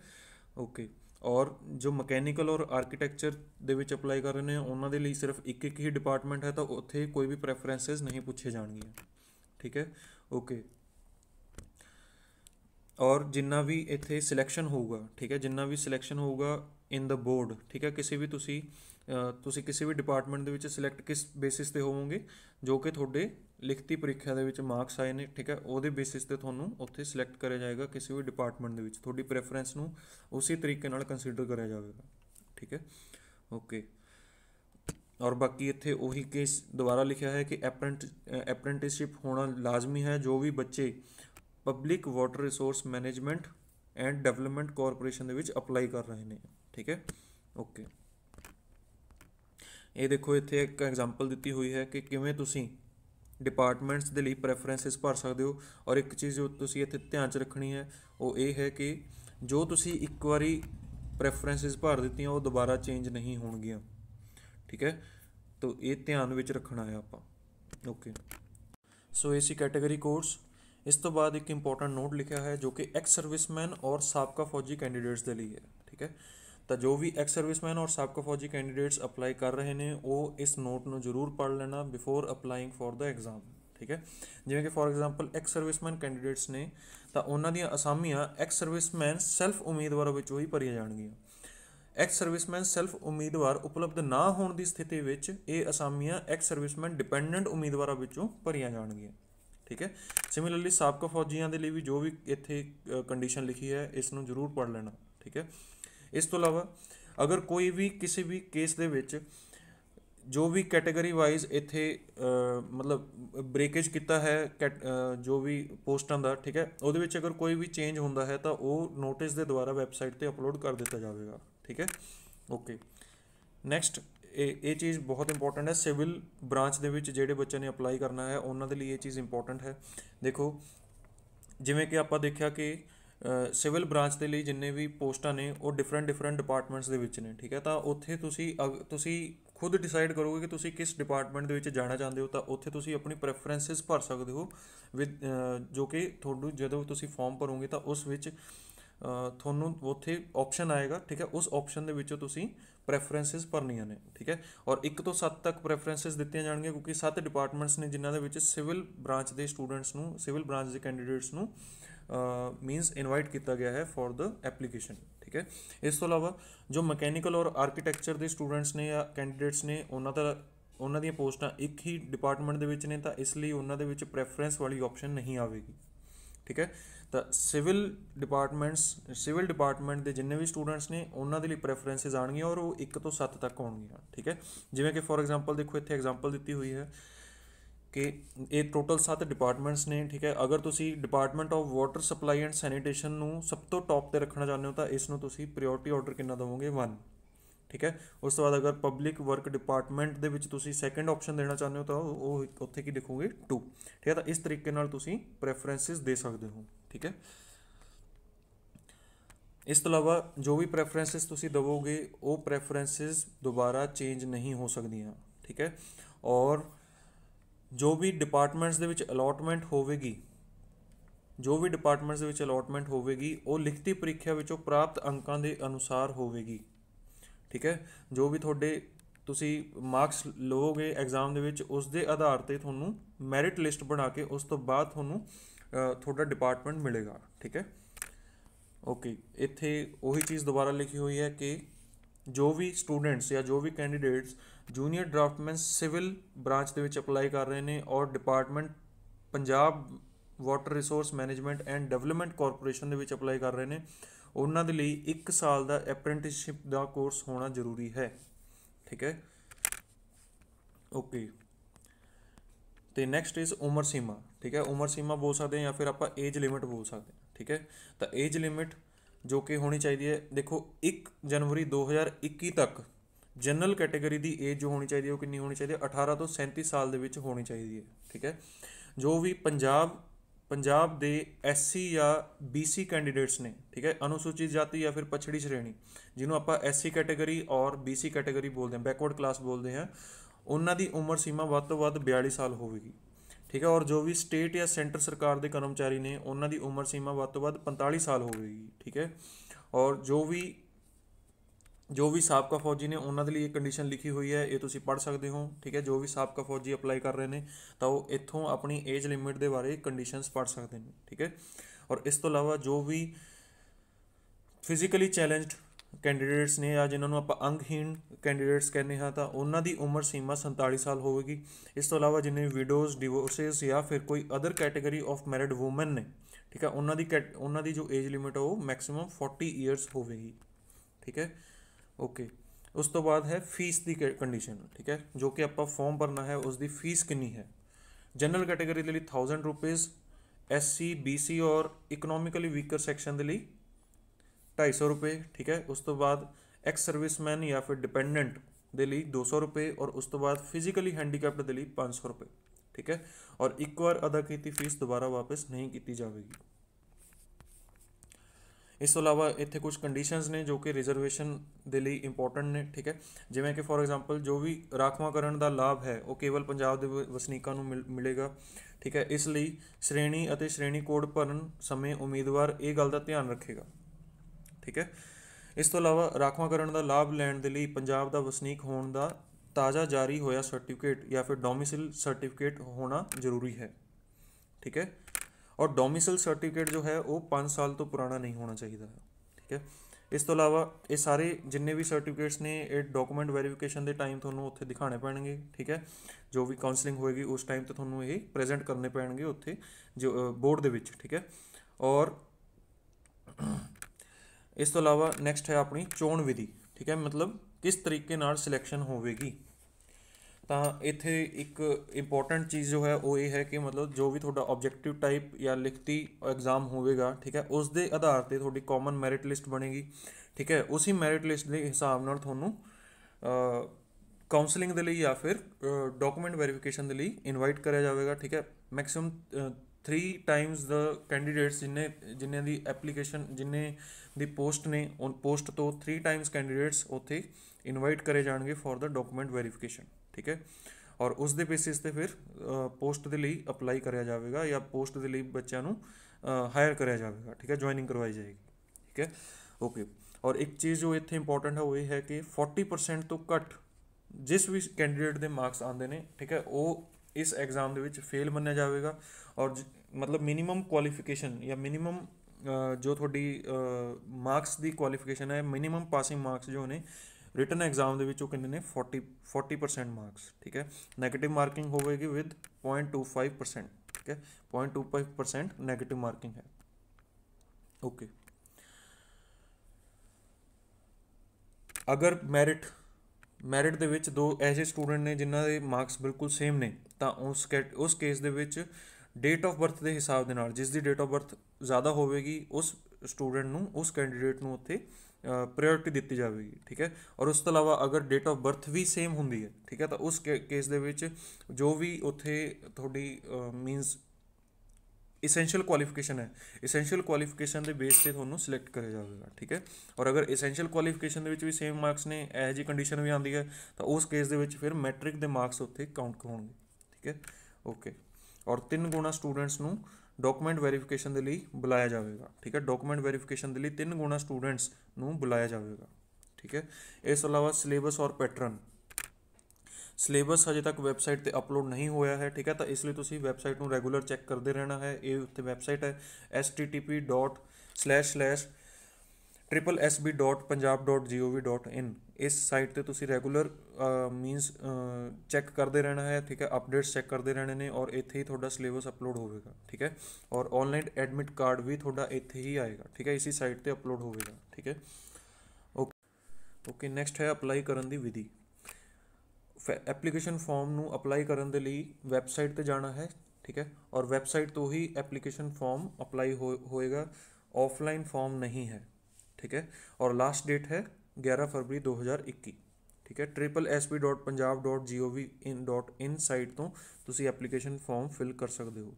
ਓਕੇ ਔਰ ਜੋ ਮਕੈਨੀਕਲ ਔਰ ਆਰਕੀਟੈਕਚਰ ਦੇ ਵਿੱਚ ਅਪਲਾਈ ਕਰ ਰਹੇ ਨੇ ਉਹਨਾਂ ਦੇ ਲਈ ਸਿਰਫ ਇੱਕ ਇੱਕ ਹੀ ਡਿਪਾਰਟਮੈਂਟ ਹੈ ਤਾਂ ਉੱਥੇ ਕੋਈ ਵੀ ਪ੍ਰੈਫਰੈਂਸਸ ਨਹੀਂ ਪੁੱਛੇ ਜਾਣਗੀਆਂ ਠੀਕ ਹੈ ਓਕੇ ਔਰ ਜਿੰਨਾ ਵੀ ਇੱਥੇ ਸਿਲੈਕਸ਼ਨ ਹੋਊਗਾ ਠੀਕ ਹੈ ਜਿੰਨਾ ਵੀ ਸਿਲੈਕਸ਼ਨ ਹੋਊਗਾ ਇਨ ਦਾ ਬੋਰਡ ਠੀਕ ਹੈ ਕਿਸੇ ਵੀ ਤੁਸੀਂ ਤੁਸੀਂ ਕਿਸੇ ਵੀ ਡਿਪਾਰਟਮੈਂਟ ਦੇ ਵਿੱਚ ਸਿਲੈਕਟ ਕਿਸ ਬੇਸਿਸ ਤੇ ਹੋਵੋਗੇ ਜੋ ਕਿ ਤੁਹਾਡੇ ਲਿਖਤੀ ਪ੍ਰੀਖਿਆ ਦੇ ਵਿੱਚ ਮਾਰਕਸ ਆਏ ਨੇ ਠੀਕ ਹੈ ਉਹਦੇ ਬੇਸਿਸ ਤੇ ਤੁਹਾਨੂੰ ਉੱਥੇ ਸਿਲੈਕਟ ਕਰਿਆ ਜਾਏਗਾ ਕਿਸੇ ਵੀ ਡਿਪਾਰਟਮੈਂਟ ਦੇ ਵਿੱਚ ਤੁਹਾਡੀ ਪ੍ਰੈਫਰੈਂਸ ਨੂੰ ਉਸੇ ਤਰੀਕੇ ਨਾਲ ਕੰਸੀਡਰ ਕਰਿਆ ਜਾਵੇਗਾ ਠੀਕ ਹੈ ਓਕੇ ਔਰ ਬਾਕੀ ਇੱਥੇ ਉਹੀ ਕੇਸ ਦੁਬਾਰਾ ਲਿਖਿਆ ਹੈ ਕਿ ਅਪ੍ਰੈਂਟਿਸਸ਼ਿਪ ਹੋਣਾ ਲਾਜ਼ਮੀ ਹੈ ਜੋ ਵੀ ਬੱਚੇ public water resource management and development corporation ਦੇ ਵਿੱਚ ਅਪਲਾਈ ਕਰ ਰਹੇ ਨੇ ਠੀਕ ਹੈ ਓਕੇ ਇਹ ਦੇਖੋ ਇੱਥੇ ਇੱਕ ਐਗਜ਼ਾਮਪਲ ਦਿੱਤੀ ਹੋਈ ਹੈ ਕਿ ਕਿਵੇਂ ਤੁਸੀਂ ਡਿਪਾਰਟਮੈਂਟਸ ਦੇ ਲਈ ਪ੍ਰੈਫਰੈਂਸਸ ਭਰ ਸਕਦੇ ਹੋ ਔਰ ਇੱਕ ਚੀਜ਼ ਜੋ ਤੁਸੀਂ ਇੱਥੇ ਧਿਆਨ 'ਚ ਰੱਖਣੀ ਹੈ ਉਹ ਇਹ ਹੈ ਕਿ ਜੋ ਤੁਸੀਂ ਇੱਕ ਵਾਰੀ ਪ੍ਰੈਫਰੈਂਸਸ ਭਰ ਦਿੱਤੀਆਂ ਉਹ ਦੁਬਾਰਾ ਚੇਂਜ ਨਹੀਂ ਹੋਣਗੀਆਂ ਠੀਕ ਹੈ ਤਾਂ ਇਹ ਧਿਆਨ ਵਿੱਚ ਰੱਖਣਾ ਹੈ ਆਪਾਂ okay so SC category course ਇਸ ਤੋਂ ਬਾਅਦ ਇੱਕ ਇੰਪੋਰਟੈਂਟ ਨੋਟ ਲਿਖਿਆ ਹੈ ਜੋ ਕਿ ਐਕਸ ਸਰਵਿਸਮੈਨ ਔਰ ਸਾਬਕਾ ਫੌਜੀ ਕੈਂਡੀਡੇਟਸ ਦੇ ਲਈ ਹੈ ਠੀਕ ਹੈ ਤਾਂ ਜੋ ਵੀ ਐਕਸ ਸਰਵਿਸਮੈਨ ਔਰ ਸਾਬਕਾ ਫੌਜੀ ਕੈਂਡੀਡੇਟਸ ਅਪਲਾਈ ਕਰ ਰਹੇ ਨੇ ਉਹ ਇਸ ਨੋਟ ਨੂੰ ਜ਼ਰੂਰ ਪੜ੍ਹ ਲੈਣਾ before applying for the exam ਠੀਕ ਹੈ ਜਿਵੇਂ ਕਿ for example ex serviceman candidates ਨੇ ਤਾਂ ਉਹਨਾਂ ਦੀਆਂ ਅਸਾਮੀਆਂ ਐਕਸ ਸਰਵਿਸਮੈਨ ਸੈਲਫ ਉਮੀਦਵਾਰਾਂ ਵਿੱਚੋਂ ਹੀ ਭਰੀਆਂ ਜਾਣਗੀਆਂ ਐਕਸ ਸਰਵਿਸਮੈਨ ਸੈਲਫ ਉਮੀਦਵਾਰ ਉਪਲਬਧ ਨਾ ਹੋਣ ਦੀ ਸਥਿਤੀ ਵਿੱਚ ਇਹ ਅਸਾਮੀਆਂ ਐਕਸ ਸਰਵਿਸਮੈਨ ਡਿਪੈਂਡੈਂਟ ਉਮੀਦਵਾਰਾਂ ਵਿੱਚੋਂ ਭਰੀਆਂ ਜਾਣਗੀਆਂ ਠੀਕ ਹੈ ਸਿਮਿਲਰਲੀ ਸਾਬਕਾ ਫੌਜੀਆਂ ਦੇ ਲਈ ਵੀ ਜੋ ਵੀ ਇੱਥੇ ਕੰਡੀਸ਼ਨ ਲਿਖੀ ਹੈ ਇਸ ਨੂੰ ਜ਼ਰੂਰ ਪੜ੍ਹ ਲੈਣਾ ਠੀਕ ਹੈ ਇਸ ਤੋਂ ਇਲਾਵਾ ਅਗਰ ਕੋਈ ਵੀ ਕਿਸੇ ਵੀ ਕੇਸ ਦੇ ਵਿੱਚ ਜੋ ਵੀ ਕੈਟਾਗਰੀ ਵਾਈਜ਼ ਇੱਥੇ ਮਤਲਬ ਬ੍ਰੇਕੇਜ ਕੀਤਾ ਹੈ ਜੋ ਵੀ ਪੋਸਟਾਂ ਦਾ ਠੀਕ ਹੈ ਉਹਦੇ ਵਿੱਚ ਅਗਰ ਕੋਈ ਵੀ ਚੇਂਜ ਹੁੰਦਾ ਹੈ ਤਾਂ ਉਹ ਨੋਟਿਸ ਦੇ ਦੁਆਰਾ ਵੈਬਸਾਈਟ ਤੇ ਅਪਲੋਡ ਕਰ ਦਿੱਤਾ ਜਾਵੇਗਾ ਠੀਕ ਹੈ ਓਕੇ ਨੈਕਸਟ ਇਹ ਇਹ ਚੀਜ਼ ਬਹੁਤ ਇੰਪੋਰਟੈਂਟ ਹੈ ਸਿਵਲ ਬ੍ਰਾਂਚ ਦੇ ਵਿੱਚ ਜਿਹੜੇ ਬੱਚਿਆਂ ਨੇ ਅਪਲਾਈ ਕਰਨਾ ਹੈ ਉਹਨਾਂ ਦੇ ਲਈ ਇਹ ਚੀਜ਼ ਇੰਪੋਰਟੈਂਟ ਹੈ ਦੇਖੋ ਜਿਵੇਂ ਕਿ ਆਪਾਂ ਦੇਖਿਆ ਕਿ ਸਿਵਲ ਬ੍ਰਾਂਚ ਦੇ ਲਈ ਜਿੰਨੇ ਵੀ ਪੋਸਟਾਂ ਨੇ ਉਹ ਡਿਫਰੈਂਟ ਡਿਫਰੈਂਟ ਡਿਪਾਰਟਮੈਂਟਸ ਦੇ ਵਿੱਚ ਨੇ ਠੀਕ ਹੈ ਤਾਂ ਉੱਥੇ ਤੁਸੀਂ ਤੁਸੀਂ ਖੁਦ ਡਿਸਾਈਡ ਕਰੋਗੇ ਕਿ ਤੁਸੀਂ ਕਿਸ ਡਿਪਾਰਟਮੈਂਟ ਦੇ ਵਿੱਚ ਜਾਣਾ ਚਾਹੁੰਦੇ ਹੋ ਤਾਂ ਉੱਥੇ ਤੁਸੀਂ ਆਪਣੀ ਪ੍ਰੈਫਰੈਂਸਸ ਭਰ ਸਕਦੇ ਹੋ ਜੋ ਕਿ ਤੁਹਾਨੂੰ ਜਦੋਂ ਤੁਸੀਂ ਫਾਰਮ ਭਰੋਗੇ ਤਾਂ ਉਸ ਵਿੱਚ ਤੁਹਾਨੂੰ ਉੱਥੇ ਆਪਸ਼ਨ ਆਏਗਾ ਠੀਕ ਹੈ ਉਸ ਆਪਸ਼ਨ ਦੇ ਵਿੱਚੋਂ ਤੁਸੀਂ ਪ੍ਰੈਫਰੈਂਸਸ ਭਰਨੀਆਂ ਨੇ ਠੀਕ ਹੈ ਔਰ 1 ਤੋਂ 7 ਤੱਕ ਪ੍ਰੈਫਰੈਂਸਸ ਦਿੱਤੀਆਂ ਜਾਣਗੀਆਂ ਕਿਉਂਕਿ 7 ਡਿਪਾਰਟਮੈਂਟਸ ਨੇ ਜਿਨ੍ਹਾਂ ਦੇ ਵਿੱਚ ਸਿਵਲ ਬ੍ਰਾਂਚ ਦੇ ਸਟੂਡੈਂਟਸ ਨੂੰ ਸਿਵਲ ਬ੍ਰਾਂਚ ਦੇ ਕੈਂਡੀਡੇਟਸ ਨੂੰ ਮੀਨਸ ਇਨਵਾਈਟ ਕੀਤਾ ਗਿਆ ਹੈ ਫॉर द ਐਪਲੀਕੇਸ਼ਨ ਠੀਕ ਹੈ ਇਸ ਤੋਂ ਇਲਾਵਾ ਜੋ ਮਕੈਨੀਕਲ ਔਰ ਆਰਕੀਟੈਕਚਰ ਦੇ ਸਟੂਡੈਂਟਸ ਨੇ ਜਾਂ ਕੈਂਡੀਡੇਟਸ ਨੇ ਉਹਨਾਂ ਦਾ ਉਹਨਾਂ ਦੀਆਂ ਪੋਸਟਾਂ ਇੱਕ ਹੀ ਡਿਪਾਰਟਮੈਂਟ ਦੇ ਵਿੱਚ ਨੇ ਤਾਂ ਇਸ ਲਈ ਉਹਨਾਂ ਦੇ ਵਿੱਚ ਪ੍ਰੈਫਰੈਂਸ ਵਾਲੀ ਆਪਸ਼ਨ ਨਹੀਂ ਆਵੇਗੀ ਠੀਕ ਹੈ ਤਾਂ ਸਿਵਲ ਡਿਪਾਰਟਮੈਂਟਸ ਸਿਵਲ ਡਿਪਾਰਟਮੈਂਟ ਦੇ ਜਿੰਨੇ ਵੀ ਸਟੂਡੈਂਟਸ ਨੇ ਉਹਨਾਂ ਦੇ ਲਈ ਪ੍ਰੈਫਰੈਂਸਸ ਆਣਗੀਆਂ ਔਰ ਉਹ 1 ਤੋਂ 7 ਤੱਕ ਹੋਣਗੀਆਂ ਠੀਕ ਹੈ ਜਿਵੇਂ ਕਿ ਫੋਰ ਐਗਜ਼ਾਮਪਲ ਦੇਖੋ ਇੱਥੇ ਐਗਜ਼ਾਮਪਲ ਦਿੱਤੀ ਹੋਈ ਹੈ ਕਿ ਇਹ ਟੋਟਲ 7 ਡਿਪਾਰਟਮੈਂਟਸ ਨੇ ਠੀਕ ਹੈ ਅਗਰ ਤੁਸੀਂ department of water supply and sanitation ਨੂੰ ਸਭ ਤੋਂ ਟੌਪ ਤੇ ਰੱਖਣਾ ਚਾਹੁੰਦੇ ਹੋ ਤਾਂ ਇਸ ਨੂੰ ਤੁਸੀਂ ਪ੍ਰਾਇੋਰਟੀ ਆਰਡਰ ਕਿੰਨਾ ਦਵੋਗੇ 1 ਠੀਕ ਹੈ ਉਸ ਤੋਂ ਬਾਅਦ ਅਗਰ ਪਬਲਿਕ ਵਰਕ ਡਿਪਾਰਟਮੈਂਟ ਦੇ ਵਿੱਚ ਤੁਸੀਂ ਸੈਕੰਡ ਆਪਸ਼ਨ ਦੇਣਾ ਚਾਹੁੰਦੇ ਹੋ ਤਾਂ ਉਹ ਉੱਥੇ ਕੀ ਲਿਖੋਗੇ 2 ਠੀਕ ਹੈ ਤਾਂ ਇਸ ਤਰੀਕੇ ਨਾਲ ਤੁਸੀਂ ਪ੍ਰੈਫਰੈਂਸਸ ਦੇ ਸਕਦੇ ਹੋ ਠੀਕ ਹੈ ਇਸ ਤੋਂ ਇਲਾਵਾ ਜੋ ਵੀ ਪ੍ਰੈਫਰੈਂਸਸ ਤੁਸੀਂ ਦਵੋਗੇ ਉਹ ਪ੍ਰੈਫਰੈਂਸਸ ਦੁਬਾਰਾ ਚੇਂਜ ਨਹੀਂ ਹੋ ਸਕਦੀਆਂ ਠੀਕ ਹੈ ਔਰ ਜੋ ਵੀ ਡਿਪਾਰਟਮੈਂਟਸ ਦੇ ਵਿੱਚ ਅਲੋਟਮੈਂਟ ਹੋਵੇਗੀ ਜੋ ਵੀ ਡਿਪਾਰਟਮੈਂਟਸ ਦੇ ਵਿੱਚ ਅਲੋਟਮੈਂਟ ਹੋਵੇਗੀ ਉਹ ਲਿਖਤੀ ਪ੍ਰੀਖਿਆ ਵਿੱਚੋਂ ਪ੍ਰਾਪਤ ਅੰਕਾਂ ਦੇ ਅਨੁਸਾਰ ਹੋਵੇਗੀ ਠੀਕ ਹੈ ਜੋ ਵੀ ਤੁਹਾਡੇ ਤੁਸੀਂ ਮਾਰਕਸ ਲਵੋਗੇ ਐਗਜ਼ਾਮ ਦੇ ਵਿੱਚ ਉਸ ਦੇ ਆਧਾਰ ਤੇ ਤੁਹਾਨੂੰ ਮੈਰਿਟ ਲਿਸਟ ਬਣਾ ਕੇ ਉਸ ਤੋਂ ਬਾਅਦ ਤੁਹਾਨੂੰ ਤੁਹਾਡਾ ਡਿਪਾਰਟਮੈਂਟ ਮਿਲੇਗਾ ਠੀਕ ਹੈ ਓਕੇ ਇੱਥੇ ਉਹੀ ਚੀਜ਼ ਦੁਬਾਰਾ ਲਿਖੀ ਹੋਈ ਹੈ ਕਿ ਜੋ ਵੀ ਸਟੂਡੈਂਟਸ ਜਾਂ ਜੋ ਵੀ candidates junior draftsman civil branch ਦੇ ਵਿੱਚ ਅਪਲਾਈ ਕਰ ਰਹੇ ਨੇ ਔਰ department Punjab water resource management and development corporation ਦੇ ਵਿੱਚ ਅਪਲਾਈ ਕਰ ਰਹੇ ਨੇ ਉਹਨਾਂ ਦੇ ਲਈ 1 ਸਾਲ ਦਾ ਅਪ੍ਰੈਂਟਿਸਸ਼ਿਪ ਦਾ ਕੋਰਸ ਹੋਣਾ ਜ਼ਰੂਰੀ ਹੈ ਠੀਕ ਹੈ ਓਕੇ ਤੇ ਨੈਕਸਟ ਇਜ਼ ਉਮਰ ਸੀਮਾ ਠੀਕ ਹੈ ਉਮਰ ਸੀਮਾ ਬੋਲ ਸਕਦੇ ਆ ਜਾਂ ਫਿਰ ਆਪਾਂ ਏਜ ਲਿਮਿਟ ਬੋਲ ਸਕਦੇ ਆ ਠੀਕ ਹੈ ਤਾਂ ਏਜ ਲਿਮਿਟ ਜੋ ਕਿ ਹੋਣੀ ਚਾਹੀਦੀ ਹੈ ਦੇਖੋ 1 ਜਨਵਰੀ 2021 ਤੱਕ ਜਨਰਲ ਕੈਟਾਗਰੀ ਦੀ ਏਜ ਜੋ ਹੋਣੀ ਚਾਹੀਦੀ ਹੈ ਉਹ ਕਿੰਨੀ ਹੋਣੀ ਚਾਹੀਦੀ ਹੈ 18 ਤੋਂ 37 ਸਾਲ ਦੇ ਵਿੱਚ ਹੋਣੀ ਚਾਹੀਦੀ ਹੈ ਠੀਕ ਹੈ ਜੋ ਵੀ ਪੰਜਾਬ ਪੰਜਾਬ ਦੇ ਐਸਸੀ ਜਾਂ ਬੀਸੀ ਕੈਂਡੀਡੇਟਸ ਨੇ ਠੀਕ ਹੈ ਅਨੁਸੂਚਿਤ ਜਾਤੀ ਜਾਂ ਫਿਰ ਪਛੜੀ ਸ਼੍ਰੇਣੀ ਜਿਹਨੂੰ ਆਪਾਂ ਐਸਸੀ ਕੈਟਾਗਰੀ ਔਰ ਬੀਸੀ ਕੈਟਾਗਰੀ ਬੋਲਦੇ ਹਾਂ ਬੈਕਵਰਡ ਕਲਾਸ ਬੋਲਦੇ ਹਾਂ ਉਹਨਾਂ ਦੀ ਉਮਰ ਸੀਮਾ ਵੱਧ ਤੋਂ ਵੱਧ 42 ਸਾਲ ਹੋਵੇਗੀ ਠੀਕ ਹੈ ਔਰ ਜੋ ਵੀ ਸਟੇਟ ਜਾਂ ਸੈਂਟਰ ਸਰਕਾਰ ਦੇ ਕਰਮਚਾਰੀ ਨੇ ਉਹਨਾਂ ਦੀ ਉਮਰ ਸੀਮਾ ਵੱਧ ਤੋਂ ਵੱਧ 45 ਸਾਲ ਹੋਵੇਗੀ ਠੀਕ ਹੈ ਔਰ ਜੋ ਵੀ ਜੋ ਵੀ ਸਾਬਕਾ ਫੌਜੀ ਨੇ ਉਹਨਾਂ ਦੇ ਲਈ ਇਹ ਕੰਡੀਸ਼ਨ ਲਿਖੀ ਹੋਈ ਹੈ ਇਹ ਤੁਸੀਂ ਪੜ੍ਹ ਸਕਦੇ ਹੋ ਠੀਕ ਹੈ ਜੋ ਵੀ ਸਾਬਕਾ ਫੌਜੀ ਅਪਲਾਈ ਕਰ ਰਹੇ ਨੇ ਤਾਂ ਉਹ ਇੱਥੋਂ ਆਪਣੀ ਏਜ ਲਿਮਿਟ ਦੇ ਬਾਰੇ ਕੰਡੀਸ਼ਨਸ ਪੜ੍ਹ ਸਕਦੇ ਨੇ ਠੀਕ ਹੈ ਔਰ ਇਸ ਤੋਂ ਇਲਾਵਾ ਜੋ ਵੀ ਫਿਜ਼ੀਕਲੀ ਚੈਲੰਜਡ ਕੈਂਡੀਡੇਟਸ ਨੇ ਆ ਜਿਨ੍ਹਾਂ ਨੂੰ ਆਪਾਂ ਅੰਗਹੀਣ ਕੈਂਡੀਡੇਟਸ ਕਹਿੰਦੇ ਹਾਂ ਤਾਂ ਉਹਨਾਂ ਦੀ ਉਮਰ ਸੀਮਾ 47 ਸਾਲ ਹੋਵੇਗੀ ਇਸ ਤੋਂ ਇਲਾਵਾ ਜਿੰਨੇ ਵਿਡੋਜ਼ ਡਿਵੋਰਸਸ ਜਾਂ ਫਿਰ ਕੋਈ other category of married women ਨੇ ਠੀਕ ਹੈ ਉਹਨਾਂ ਦੀ ਉਹਨਾਂ ਦੀ ਜੋ ਏਜ ਲਿਮਿਟ ਉਹ ਮੈਕਸਿਮਮ 40 ਇਅਰਸ ਹੋਵੇਗੀ ਠੀਕ ਹੈ ਓਕੇ ਉਸ ਤੋਂ ਬਾਅਦ ਹੈ ਫੀਸ ਦੀ ਕੰਡੀਸ਼ਨ ਠੀਕ ਹੈ ਜੋ ਕਿ ਆਪਾਂ ਫਾਰਮ ਭਰਨਾ ਹੈ ਉਸ ਦੀ ਫੀਸ ਕਿੰਨੀ ਹੈ ਜਨਰਲ ਕੈਟਾਗਰੀ ਦੇ ਲਈ 1000 ਰੁਪਏ S C B economically weaker section ਦੇ ਲਈ 250 ਰੁਪਏ ਠੀਕ ਹੈ ਉਸ ਤੋਂ ਬਾਅਦ ਐਕਸ ਸਰਵਿਸਮੈਨ ਜਾਂ ਫਿਰ ਡਿਪੈਂਡੈਂਟ ਦੇ ਲਈ 200 ਰੁਪਏ ਔਰ ਉਸ ਤੋਂ ਬਾਅਦ ਫਿਜ਼ੀਕਲੀ ਹੈਂਡੀਕੈਪਡ ਦੇ ਲਈ 500 ਰੁਪਏ ਠੀਕ ਹੈ ਔਰ ਇੱਕ ਵਾਰ ਅਦਾ ਕੀਤੀ ਫੀਸ ਦੁਬਾਰਾ ਵਾਪਸ ਨਹੀਂ ਕੀਤੀ ਜਾਵੇਗੀ ਇਸ ਤੋਂ ਇਲਾਵਾ ਇੱਥੇ ਕੁਝ ਕੰਡੀਸ਼ਨਸ ਨੇ ਜੋ ਕਿ ਰਿਜ਼ਰਵੇਸ਼ਨ ਦੇ ਲਈ ਇੰਪੋਰਟੈਂਟ ਨੇ ਠੀਕ ਹੈ ਜਿਵੇਂ ਕਿ ਫੋਰ ਐਗਜ਼ਾਮਪਲ ਜੋ ਵੀ ਰਾਖਵਾਂਕਰਨ ਦਾ ਲਾਭ ਹੈ ਉਹ ਕੇਵਲ ਪੰਜਾਬ ਦੇ ਵਸਨੀਕਾਂ ਨੂੰ ਮਿਲੇਗਾ ਠੀਕ ਹੈ ਇਸ ਲਈ ਸ਼੍ਰੇਣੀ ਅਤੇ ਸ਼੍ਰੇਣੀ ਕੋਡ ਭਰਨ ਸਮੇਂ ਉਮੀਦਵਾਰ ਇਹ ਗੱਲ ਦਾ ਧਿਆਨ ਰੱਖੇਗਾ ਠੀਕ ਹੈ ਇਸ ਤੋਂ ਇਲਾਵਾ ਰਾਖਵਾਂਕਰਨ ਦਾ ਲਾਭ ਲੈਣ ਦੇ ਲਈ ਪੰਜਾਬ ਦਾ ਵਸਨੀਕ ਹੋਣ ਦਾ ਤਾਜ਼ਾ ਜਾਰੀ ਹੋਇਆ ਸਰਟੀਫਿਕੇਟ ਜਾਂ ਫਿਰ ਡੋਮਿਸਾਈਲ ਸਰਟੀਫਿਕੇਟ ਹੋਣਾ ਜ਼ਰੂਰੀ ਹੈ ਠੀਕ ਹੈ ਔਰ ਡੋਮਿਸਾਈਲ ਸਰਟੀਫਿਕੇਟ ਜੋ ਹੈ ਉਹ 5 ਸਾਲ ਤੋਂ ਪੁਰਾਣਾ ਨਹੀਂ ਹੋਣਾ ਚਾਹੀਦਾ ਠੀਕ ਹੈ ਇਸ ਤੋਂ ਇਲਾਵਾ ਇਹ ਸਾਰੇ ਜਿੰਨੇ ਵੀ ਸਰਟੀਫਿਕੇਟਸ ਨੇ ਇਹ ਡਾਕੂਮੈਂਟ ਵੈਰੀਫਿਕੇਸ਼ਨ ਦੇ ਟਾਈਮ ਤੁਹਾਨੂੰ ਉੱਥੇ ਦਿਖਾਣੇ ਪੈਣਗੇ ਠੀਕ ਹੈ ਜੋ ਵੀ ਕਾਉਂਸਲਿੰਗ ਹੋਏਗੀ ਉਸ ਟਾਈਮ ਤੇ ਤੁਹਾਨੂੰ ਇਹ ਪ੍ਰੈਜ਼ੈਂਟ ਕਰਨੇ ਪੈਣਗੇ ਉੱਥੇ ਜੋ ਬੋਰਡ ਦੇ ਵਿੱਚ ਠੀਕ ਹੈ ਔਰ ਇਸ ਤੋਂ ਇਲਾਵਾ ਨੈਕਸਟ ਹੈ ਆਪਣੀ ਚੋਣ ਵਿਧੀ ਠੀਕ ਹੈ ਮਤਲਬ ਕਿਸ ਤਰੀਕੇ ਨਾਲ ਸਿਲੈਕਸ਼ਨ ਹੋਵੇਗੀ ਤਾਂ ਇੱਥੇ ਇੱਕ ਇੰਪੋਰਟੈਂਟ ਚੀਜ਼ ਜੋ ਹੈ ਉਹ ਇਹ ਹੈ ਕਿ ਮਤਲਬ ਜੋ ਵੀ ਤੁਹਾਡਾ ਆਬਜੈਕਟਿਵ ਟਾਈਪ ਜਾਂ ਲਿਖਤੀ ਐਗਜ਼ਾਮ ਹੋਵੇਗਾ ਠੀਕ ਹੈ ਉਸ ਦੇ ਆਧਾਰ ਤੇ ਤੁਹਾਡੀ ਕਾਮਨ ਮੈਰਿਟ ਲਿਸਟ ਬਣੇਗੀ ਠੀਕ ਹੈ ਉਸੇ ਮੈਰਿਟ ਲਿਸਟ ਦੇ ਹਿਸਾਬ ਨਾਲ ਤੁਹਾਨੂੰ ਕਾਉਂਸਲਿੰਗ ਦੇ ਲਈ ਜਾਂ ਫਿਰ ਡਾਕੂਮੈਂਟ ਵੈਰੀਫਿਕੇਸ਼ਨ ਦੇ ਲਈ ਇਨਵਾਈਟ ਕਰਿਆ ਜਾਵੇਗਾ ਠੀਕ ਹੈ ਮੈਕਸਿਮਮ ਥਰੀ ਟਾਈਮਸ ਦਾ ਕੈਂਡੀਡੇਟਸ ਜਿਨੇ ਜਿਨ੍ਹਾਂ ਦੀ ਐਪਲੀਕੇਸ਼ਨ ਜਿਨੇ ਦੀ ਪੋਸਟ ਨੇ ਉਹ ਪੋਸਟ ਤੋਂ ਥਰੀ ਟਾਈਮਸ ਕੈਂਡੀਡੇਟਸ ਉੱਥੇ ਇਨਵਾਈਟ ਕਰੇ ਜਾਣਗੇ ਫॉर ਦਾ ਡਾਕੂਮੈਂਟ ਵੈਰੀਫਿਕੇਸ਼ਨ ਠੀਕ ਹੈ ਔਰ ਉਸ ਦੇ ਬੇਸਿਸ ਤੇ ਫਿਰ ਪੋਸਟ ਦੇ ਲਈ ਅਪਲਾਈ ਕਰਿਆ ਜਾਵੇਗਾ ਜਾਂ ਪੋਸਟ ਦੇ ਲਈ ਬੱਚਿਆਂ ਨੂੰ ਹਾਇਰ ਕਰਿਆ ਜਾਵੇਗਾ ਠੀਕ ਹੈ ਜੁਆਇਨਿੰਗ ਕਰਵਾਈ ਜਾਏਗੀ ਠੀਕ ਹੈ ਓਕੇ ਔਰ ਇੱਕ ਚੀਜ਼ ਜੋ ਇੱਥੇ ਇੰਪੋਰਟੈਂਟ ਹੈ ਉਹ ਇਹ ਹੈ ਕਿ 40% ਤੋਂ ਘੱਟ ਜਿਸ ਵੀ ਕੈਂਡੀਡੇਟ ਦੇ ਮਾਰਕਸ ਆਉਂਦੇ ਨੇ ਠੀਕ ਹੈ ਉਹ इस एग्जाम के फेल मनिया जाएगा और ज, मतलब मिनीम क्वालिफिकेशन या मिनीम जो थोड़ी मार्क्स की क्वालिफिकेशन है मिनीम पासिंग मार्क्स जो ने रिटन एग्जाम के फोर्टी फोर्टी परसेंट मार्क्स ठीक है नैगेटिव मार्किंग होगी with point two five percent ठीक है point two five percent negative marking है ओके अगर मैरिट ਮੈਰਿਟ ਦੇ ਵਿੱਚ ਦੋ ਐਸੇ ਸਟੂਡੈਂਟ ਨੇ ਜਿਨ੍ਹਾਂ ਦੇ ਮਾਰਕਸ ਬਿਲਕੁਲ ਸੇਮ ਨੇ ਤਾਂ ਉਸ ਉਸ ਕੇਸ ਦੇ ਵਿੱਚ ਡੇਟ ਆਫ ਬਰਥ ਦੇ ਹਿਸਾਬ ਦੇ ਨਾਲ ਜਿਸ ਦੀ ਡੇਟ ਆਫ ਬਰਥ ਜ਼ਿਆਦਾ ਹੋਵੇਗੀ ਉਸ ਸਟੂਡੈਂਟ ਨੂੰ ਉਸ ਕੈਂਡੀਡੇਟ ਨੂੰ ਉੱਥੇ ਪ੍ਰਾਇੋਰਟੀ ਦਿੱਤੀ ਜਾਵੇਗੀ ਠੀਕ ਹੈ ਔਰ ਉਸ ਤੋਂ ਇਲਾਵਾ ਅਗਰ ਡੇਟ ਆਫ ਬਰਥ ਵੀ ਸੇਮ ਹੁੰਦੀ ਹੈ ਠੀਕ ਹੈ ਤਾਂ ਉਸ ਕੇਸ ਦੇ ਵਿੱਚ ਜੋ ਵੀ ਉੱਥੇ ਤੁਹਾਡੀ ਮੀਨਸ ਇਸੈਂਸ਼ੀਅਲ ਕੁਆਲੀਫਿਕੇਸ਼ਨ ਹੈ ਇਸੈਂਸ਼ੀਅਲ ਕੁਆਲੀਫਿਕੇਸ਼ਨ ਦੇ ਬੇਸ ਤੇ ਤੁਹਾਨੂੰ ਸਿਲੈਕਟ ਕਰਿਆ ਜਾਵੇਗਾ ਠੀਕ ਹੈ ਔਰ ਅਗਰ ਇਸੈਂਸ਼ੀਅਲ ਕੁਆਲੀਫਿਕੇਸ਼ਨ ਦੇ ਵਿੱਚ ਵੀ ਸੇਮ ਮਾਰਕਸ ਨੇ ਇਹ ਜੀ ਕੰਡੀਸ਼ਨ ਵੀ ਆਉਂਦੀ ਹੈ ਤਾਂ ਉਸ ਕੇਸ ਦੇ ਵਿੱਚ ਫਿਰ ਮੈਟ੍ਰਿਕ ਦੇ ਮਾਰਕਸ ਉੱਥੇ ਕਾਊਂਟ ਹੋਣਗੇ ਠੀਕ ਹੈ ਓਕੇ ਔਰ ਤਿੰਨ ਗੁਣਾ ਸਟੂਡੈਂਟਸ ਨੂੰ ਡਾਕੂਮੈਂਟ ਵੈਰੀਫਿਕੇਸ਼ਨ ਦੇ ਲਈ ਬੁਲਾਇਆ ਜਾਵੇਗਾ ਠੀਕ ਹੈ ਡਾਕੂਮੈਂਟ ਵੈਰੀਫਿਕੇਸ਼ਨ ਦੇ ਲਈ ਤਿੰਨ ਗੁਣਾ ਸਟੂਡੈਂਟਸ ਨੂੰ ਬੁਲਾਇਆ ਜਾਵੇਗਾ ਠੀਕ ਹੈ ਇਸ ਤੋਂ ਇਲਾਵਾ ਸਿਲੇਬਸ ਔਰ ਪੈਟਰਨ ਸਿਲੇਬਸ ਹਜੇ ਤੱਕ ਵੈਬਸਾਈਟ ਤੇ ਅਪਲੋਡ ਨਹੀਂ ਹੋਇਆ ਹੈ ਠੀਕ ਹੈ ਤਾਂ ਇਸ ਲਈ ਤੁਸੀਂ ਵੈਬਸਾਈਟ ਨੂੰ ਰੈਗੂਲਰ ਚੈੱਕ ਕਰਦੇ ਰਹਿਣਾ ਹੈ ਇਹ ਉੱਤੇ ਵੈਬਸਾਈਟ ਹੈ http://triplesb.punjab.gov.in ਇਸ ਸਾਈਟ ਤੇ ਤੁਸੀਂ ਰੈਗੂਲਰ ਮੀਨਸ ਚੈੱਕ ਕਰਦੇ ਰਹਿਣਾ ਹੈ ਠੀਕ ਹੈ ਅਪਡੇਟਸ ਚੈੱਕ ਕਰਦੇ ਰਹਿਣੇ ਨੇ ਔਰ ਇੱਥੇ ਹੀ ਤੁਹਾਡਾ ਸਿਲੇਬਸ ਅਪਲੋਡ ਹੋਵੇਗਾ ਠੀਕ ਹੈ ਔਰ ਆਨਲਾਈਨ ਐਡਮਿਟ ਕਾਰਡ ਵੀ ਤੁਹਾਡਾ ਇੱਥੇ ਹੀ ਆਏਗਾ ਠੀਕ ਹੈ ਇਸੇ ਸਾਈਟ ਤੇ ਅਪਲੋਡ ਹੋਵੇਗਾ ਠੀਕ ਹੈ ਓਕੇ ਓਕੇ ਨੈਕਸਟ ਹੈ ਅਪਲਾਈ ਕਰਨ ਦੀ ਵਿਧੀ ਐਪਲੀਕੇਸ਼ਨ ਫਾਰਮ ਨੂੰ ਅਪਲਾਈ ਕਰਨ ਦੇ ਲਈ ਵੈਬਸਾਈਟ ਤੇ ਜਾਣਾ ਹੈ ਠੀਕ ਹੈ ਔਰ ਵੈਬਸਾਈਟ ਤੋਂ ਹੀ ਐਪਲੀਕੇਸ਼ਨ ਫਾਰਮ ਅਪਲਾਈ ਹੋਏਗਾ ਆਫਲਾਈਨ ਫਾਰਮ ਨਹੀਂ ਹੈ ਠੀਕ ਹੈ ਔਰ ਲਾਸਟ ਡੇਟ ਹੈ 11 ਫਰਵਰੀ 2021 ਠੀਕ ਹੈ triplesp.punjab.gov.in ਸਾਈਟ ਤੋਂ ਤੁਸੀਂ ਐਪਲੀਕੇਸ਼ਨ ਫਾਰਮ ਫਿਲ ਕਰ ਸਕਦੇ ਹੋ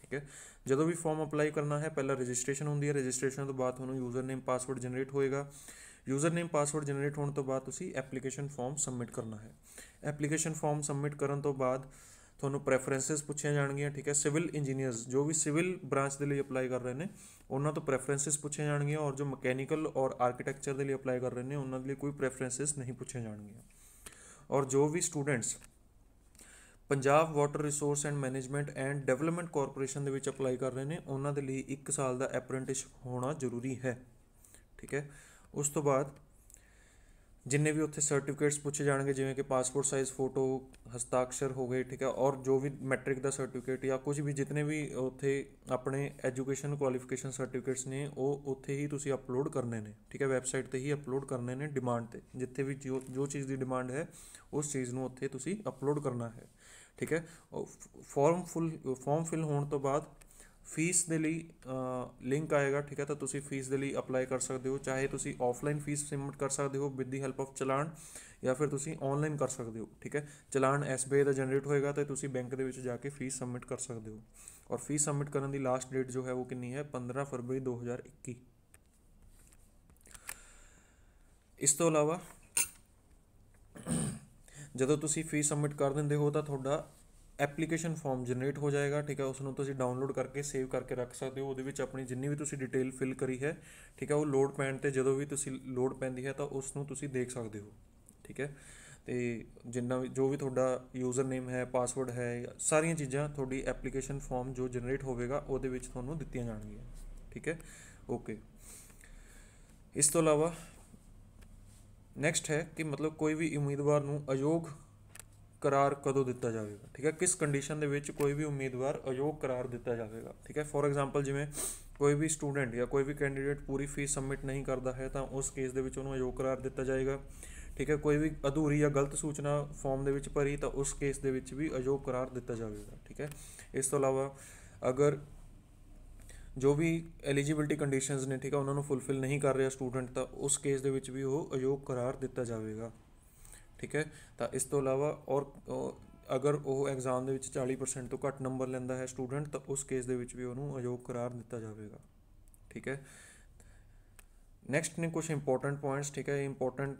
ਠੀਕ ਹੈ ਜਦੋਂ ਵੀ ਫਾਰਮ ਅਪਲਾਈ ਕਰਨਾ ਹੈ ਪਹਿਲਾਂ ਰਜਿਸਟ੍ਰੇਸ਼ਨ ਹੁੰਦੀ ਹੈ ਰਜਿਸਟ੍ਰੇਸ਼ਨ ਤੋਂ ਬਾਅਦ ਤੁਹਾਨੂੰ ਯੂਜ਼ਰ ਨੇਮ ਪਾਸਵਰਡ ਜਨਰੇਟ ਹੋਏਗਾ ਯੂਜ਼ਰ ਨੇਮ ਪਾਸਵਰਡ ਜਨਰੇਟ ਹੋਣ ਤੋਂ ਬਾਅਦ ਤੁਸੀਂ ਐਪਲੀਕੇਸ਼ਨ ਫਾਰਮ ਸਬਮਿਟ ਕਰਨਾ ਹੈ ਐਪਲੀਕੇਸ਼ਨ ਫਾਰਮ ਸਬਮਿਟ ਕਰਨ ਤੋਂ ਬਾਅਦ ਤੁਹਾਨੂੰ ਪ੍ਰੈਫਰੈਂਸਸ ਪੁੱਛੀਆਂ ਜਾਣਗੀਆਂ ਠੀਕ ਹੈ ਸਿਵਲ ਇੰਜੀਨੀਅਰਸ ਜੋ ਵੀ ਸਿਵਲ ਬ੍ਰਾਂਚ ਦੇ ਲਈ ਅਪਲਾਈ ਕਰ ਰਹੇ ਨੇ ਉਹਨਾਂ ਤੋਂ ਪ੍ਰੈਫਰੈਂਸਸ ਪੁੱਛੀਆਂ ਜਾਣਗੀਆਂ ਔਰ ਜੋ ਮਕੈਨੀਕਲ ਔਰ ਆਰਕੀਟੈਕਚਰ ਦੇ ਲਈ ਅਪਲਾਈ ਕਰ ਰਹੇ ਨੇ ਉਹਨਾਂ ਦੇ ਲਈ ਕੋਈ ਪ੍ਰੈਫਰੈਂਸਸ ਨਹੀਂ ਪੁੱਛੀਆਂ ਜਾਣਗੀਆਂ ਔਰ ਜੋ ਵੀ students Punjab water resource and management and development corporation ਦੇ ਵਿੱਚ ਅਪਲਾਈ ਕਰ ਰਹੇ ਨੇ ਉਹਨਾਂ ਦੇ ਲਈ 1 ਸਾਲ ਦਾ ਅਪ੍ਰੈਂਟਿਸ ਹੋਣਾ ਜ਼ਰੂਰੀ ਹੈ ਠੀਕ ਹੈ ਉਸ ਤੋਂ ਬਾਅਦ ਜਿੰਨੇ ਵੀ ਉੱਥੇ ਸਰਟੀਫਿਕੇਟਸ ਪੁੱਛੇ ਜਾਣਗੇ ਜਿਵੇਂ ਕਿ ਪਾਸਪੋਰਟ ਸਾਈਜ਼ ਫੋਟੋ ਹਸਤਾਖਰ ਹੋ ਗਏ ਠੀਕ ਹੈ ਔਰ ਜੋ ਵੀ ਮੈਟ੍ਰਿਕ ਦਾ ਸਰਟੀਫਿਕੇਟ ਜਾਂ ਕੁਝ ਵੀ ਜਿੰਨੇ ਵੀ ਉੱਥੇ ਆਪਣੇ ਐਜੂਕੇਸ਼ਨ ਕੁਆਲੀਫਿਕੇਸ਼ਨ ਸਰਟੀਫਿਕੇਟਸ ਨੇ ਉਹ ਉੱਥੇ ਹੀ ਤੁਸੀਂ ਅਪਲੋਡ ਕਰਨੇ ਨੇ ਠੀਕ ਹੈ ਵੈਬਸਾਈਟ ਤੇ ਹੀ ਅਪਲੋਡ ਕਰਨੇ ਨੇ ਡਿਮਾਂਡ ਤੇ ਜਿੱਥੇ ਵੀ ਜੋ ਚੀਜ਼ ਦੀ ਡਿਮਾਂਡ ਹੈ ਉਸ ਚੀਜ਼ ਨੂੰ ਉੱਥੇ ਤੁਸੀਂ ਅਪਲੋਡ ਕਰਨਾ ਹੈ ਠੀਕ ਹੈ ਫਾਰਮ ਫੁੱਲ ਫਾਰਮ ਫਿਲ ਹੋਣ ਤੋਂ ਬਾਅਦ ਫੀਸ ਦੇ ਲਈ ਲਿੰਕ ਆਏਗਾ ਠੀਕ ਹੈ ਤਾਂ ਤੁਸੀਂ ਫੀਸ ਦੇ ਲਈ ਅਪਲਾਈ ਕਰ ਸਕਦੇ ਹੋ ਚਾਹੇ ਤੁਸੀਂ ਆਫਲਾਈਨ ਫੀਸ ਸਬਮਿਟ ਕਰ ਸਕਦੇ ਹੋ with the help of challan ਜਾਂ ਫਿਰ ਤੁਸੀਂ ਆਨਲਾਈਨ ਕਰ ਸਕਦੇ ਹੋ ਠੀਕ ਹੈ ਚਲਾਨ ਐਸਬੀਆਈ ਦਾ ਜਨਰੇਟ ਹੋਏਗਾ ਤੇ ਤੁਸੀਂ ਬੈਂਕ ਦੇ ਵਿੱਚ ਜਾ ਕੇ ਫੀਸ ਸਬਮਿਟ ਕਰ ਸਕਦੇ ਹੋ ਔਰ ਫੀਸ ਸਬਮਿਟ ਕਰਨ ਦੀ ਲਾਸਟ ਡੇਟ ਜੋ ਹੈ ਉਹ ਕਿੰਨੀ ਹੈ 15 ਫਰਵਰੀ 2021 ਇਸ ਤੋਂ ਇਲਾਵਾ ਜਦੋਂ ਤੁਸੀਂ ਫੀਸ ਸਬਮਿਟ ਕਰ ਦਿੰਦੇ ਹੋ ਤਾਂ ਤੁਹਾਡਾ ਐਪਲੀਕੇਸ਼ਨ ਫਾਰਮ ਜਨਰੇਟ ਹੋ ਜਾਏਗਾ ਠੀਕ ਹੈ ਉਸ ਨੂੰ ਤੁਸੀਂ ਡਾਊਨਲੋਡ ਕਰਕੇ ਸੇਵ ਕਰਕੇ ਰੱਖ ਸਕਦੇ ਹੋ ਉਹਦੇ ਵਿੱਚ ਆਪਣੀ ਜਿੰਨੀ ਵੀ ਤੁਸੀਂ ਡਿਟੇਲ ਫਿਲ ਕਰੀ ਹੈ ਠੀਕ ਹੈ ਉਹ ਲੋਡ ਪੈਣ ਤੇ ਜਦੋਂ ਵੀ ਤੁਸੀਂ ਲੋਡ ਪੈਂਦੀ ਹੈ ਤਾਂ ਉਸ ਨੂੰ ਤੁਸੀਂ ਦੇਖ ਸਕਦੇ ਹੋ ਠੀਕ ਹੈ ਤੇ ਜਿੰਨਾ ਵੀ ਜੋ ਵੀ ਤੁਹਾਡਾ ਯੂਜ਼ਰ ਨੇਮ ਹੈ ਪਾਸਵਰਡ ਹੈ ਸਾਰੀਆਂ ਚੀਜ਼ਾਂ ਤੁਹਾਡੀ ਐਪਲੀਕੇਸ਼ਨ ਫਾਰਮ ਜੋ ਜਨਰੇਟ ਹੋਵੇਗਾ ਉਹਦੇ ਵਿੱਚ ਤੁਹਾਨੂੰ ਦਿੱਤੀਆਂ ਜਾਣਗੀਆਂ ਠੀਕ ਹੈ ਓਕੇ ਇਸ ਤੋਂ ਇਲਾਵਾ ਨੈਕਸਟ ਹੈ ਕਿ ਮਤਲਬ ਕੋਈ ਵੀ ਉਮੀਦਵਾਰ ਨੂੰ ਅਯੋਗ ਕਰਾਰ ਕਦੋਂ ਦਿੱਤਾ ਜਾਵੇਗਾ ਠੀਕ ਹੈ ਕਿਸ ਕੰਡੀਸ਼ਨ ਦੇ ਵਿੱਚ ਕੋਈ ਵੀ ਉਮੀਦਵਾਰ ਅਯੋਗ ਕਰਾਰ ਦਿੱਤਾ ਜਾਵੇਗਾ ਠੀਕ ਹੈ ਫੋਰ ਐਗਜ਼ਾਮਪਲ ਜਿਵੇਂ ਕੋਈ ਵੀ ਸਟੂਡੈਂਟ ਜਾਂ ਕੋਈ ਵੀ ਕੈਂਡੀਡੇਟ ਪੂਰੀ ਫੀਸ ਸਬਮਿਟ ਨਹੀਂ ਕਰਦਾ ਹੈ ਤਾਂ ਉਸ ਕੇਸ ਦੇ ਵਿੱਚ ਉਹਨੂੰ ਅਯੋਗ ਕਰਾਰ ਦਿੱਤਾ ਜਾਏਗਾ ਠੀਕ ਹੈ ਕੋਈ ਵੀ ਅਧੂਰੀ ਜਾਂ ਗਲਤ ਸੂਚਨਾ ਫਾਰਮ ਦੇ ਵਿੱਚ ਭਰੀ ਤਾਂ ਉਸ ਕੇਸ ਦੇ ਵਿੱਚ ਵੀ ਅਯੋਗ ਕਰਾਰ ਦਿੱਤਾ ਜਾਵੇਗਾ ਠੀਕ ਹੈ ਇਸ ਤੋਂ ਇਲਾਵਾ ਅਗਰ ਜੋ ਵੀ ਐਲੀਜੀਬਿਲਟੀ ਕੰਡੀਸ਼ਨਸ ਨੇ ਠੀਕ ਹੈ ਉਹਨਾਂ ਨੂੰ ਫੁੱਲਫਿਲ ਨਹੀਂ ਕਰ ਰਿਹਾ ਸਟੂਡੈਂਟ ਤਾਂ ਉਸ ਕੇਸ ਦੇ ਵਿੱਚ ਵੀ ਉਹ ਅਯੋਗ ਕਰਾਰ ਦਿੱਤਾ ਜਾਵੇਗਾ ਠੀਕ ਹੈ ਤਾਂ ਇਸ ਤੋਂ ਇਲਾਵਾ ਔਰ ਅਗਰ ਉਹ ਐਗਜ਼ਾਮ ਦੇ ਵਿੱਚ 40% ਤੋਂ ਘੱਟ ਨੰਬਰ ਲੈਂਦਾ ਹੈ ਸਟੂਡੈਂਟ ਤਾਂ ਉਸ ਕੇਸ ਦੇ ਵਿੱਚ ਵੀ ਉਹਨੂੰ ਅਯੋਗ ਕਰਾਰ ਦਿੱਤਾ ਜਾਵੇਗਾ ਠੀਕ ਹੈ ਨੈਕਸਟ ਨੇ ਕੁਝ ਇੰਪੋਰਟੈਂਟ ਪੁਆਇੰਟਸ ਠੀਕ ਹੈ ਇੰਪੋਰਟੈਂਟ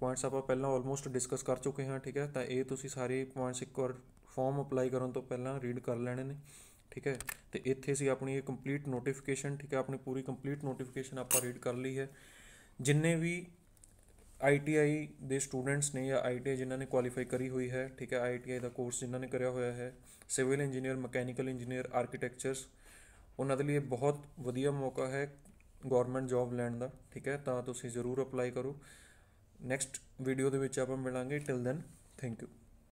ਪੁਆਇੰਟਸ ਆਪਾਂ ਪਹਿਲਾਂ ਆਲਮੋਸਟ ਡਿਸਕਸ ਕਰ ਚੁੱਕੇ ਹਾਂ ਠੀਕ ਹੈ ਤਾਂ ਇਹ ਤੁਸੀਂ ਸਾਰੇ ਪੁਆਇੰਟਸ ਇੱਕ ਵਾਰ ਫਾਰਮ ਅਪਲਾਈ ਕਰਨ ਤੋਂ ਪਹਿਲਾਂ ਰੀਡ ਕਰ ਲੈਣੇ ਨੇ ਠੀਕ ਹੈ ਤੇ ਇੱਥੇ ਸੀ ਆਪਣੀ ਇਹ ਕੰਪਲੀਟ ਨੋਟੀਫਿਕੇਸ਼ਨ ਠੀਕ ਹੈ ਆਪਣੀ ਪੂਰੀ ਕੰਪਲੀਟ ਨੋਟੀਫਿਕੇਸ਼ਨ ਆਪਾਂ ਰੀਡ ਕਰ ਲਈ ਹੈ ਜਿੰਨੇ ਵੀ ਆਈਟੀਆਈ ਦੇ ਸਟੂਡੈਂਟਸ ਨੇ ਜਾਂ ਆਈਟੀਆਈ ਜਿਨ੍ਹਾਂ ਨੇ ਕੁਆਲੀਫਾਈ ਕਰੀ ਹੋਈ ਹੈ ਠੀਕ ਹੈ ਆਈਟੀਆਈ ਦਾ ਕੋਰਸ ਜਿਨ੍ਹਾਂ ਨੇ ਕਰਿਆ ਹੋਇਆ ਹੈ civil engineer mechanical engineer architectures ਉਹਨਾਂ ਦੇ ਲਈ ਬਹੁਤ ਵਧੀਆ ਮੌਕਾ ਹੈ ਗਵਰਨਮੈਂਟ ਜੌਬ ਲੈਣ ਦਾ ਠੀਕ ਹੈ ਤਾਂ ਤੁਸੀਂ ਜ਼ਰੂਰ ਅਪਲਾਈ ਕਰੋ ਨੈਕਸਟ ਵੀਡੀਓ ਦੇ ਵਿੱਚ ਆਪਾਂ ਮਿਲਾਂਗੇ ਟਿਲ ਦੈਨ ਥੈਂਕ ਯੂ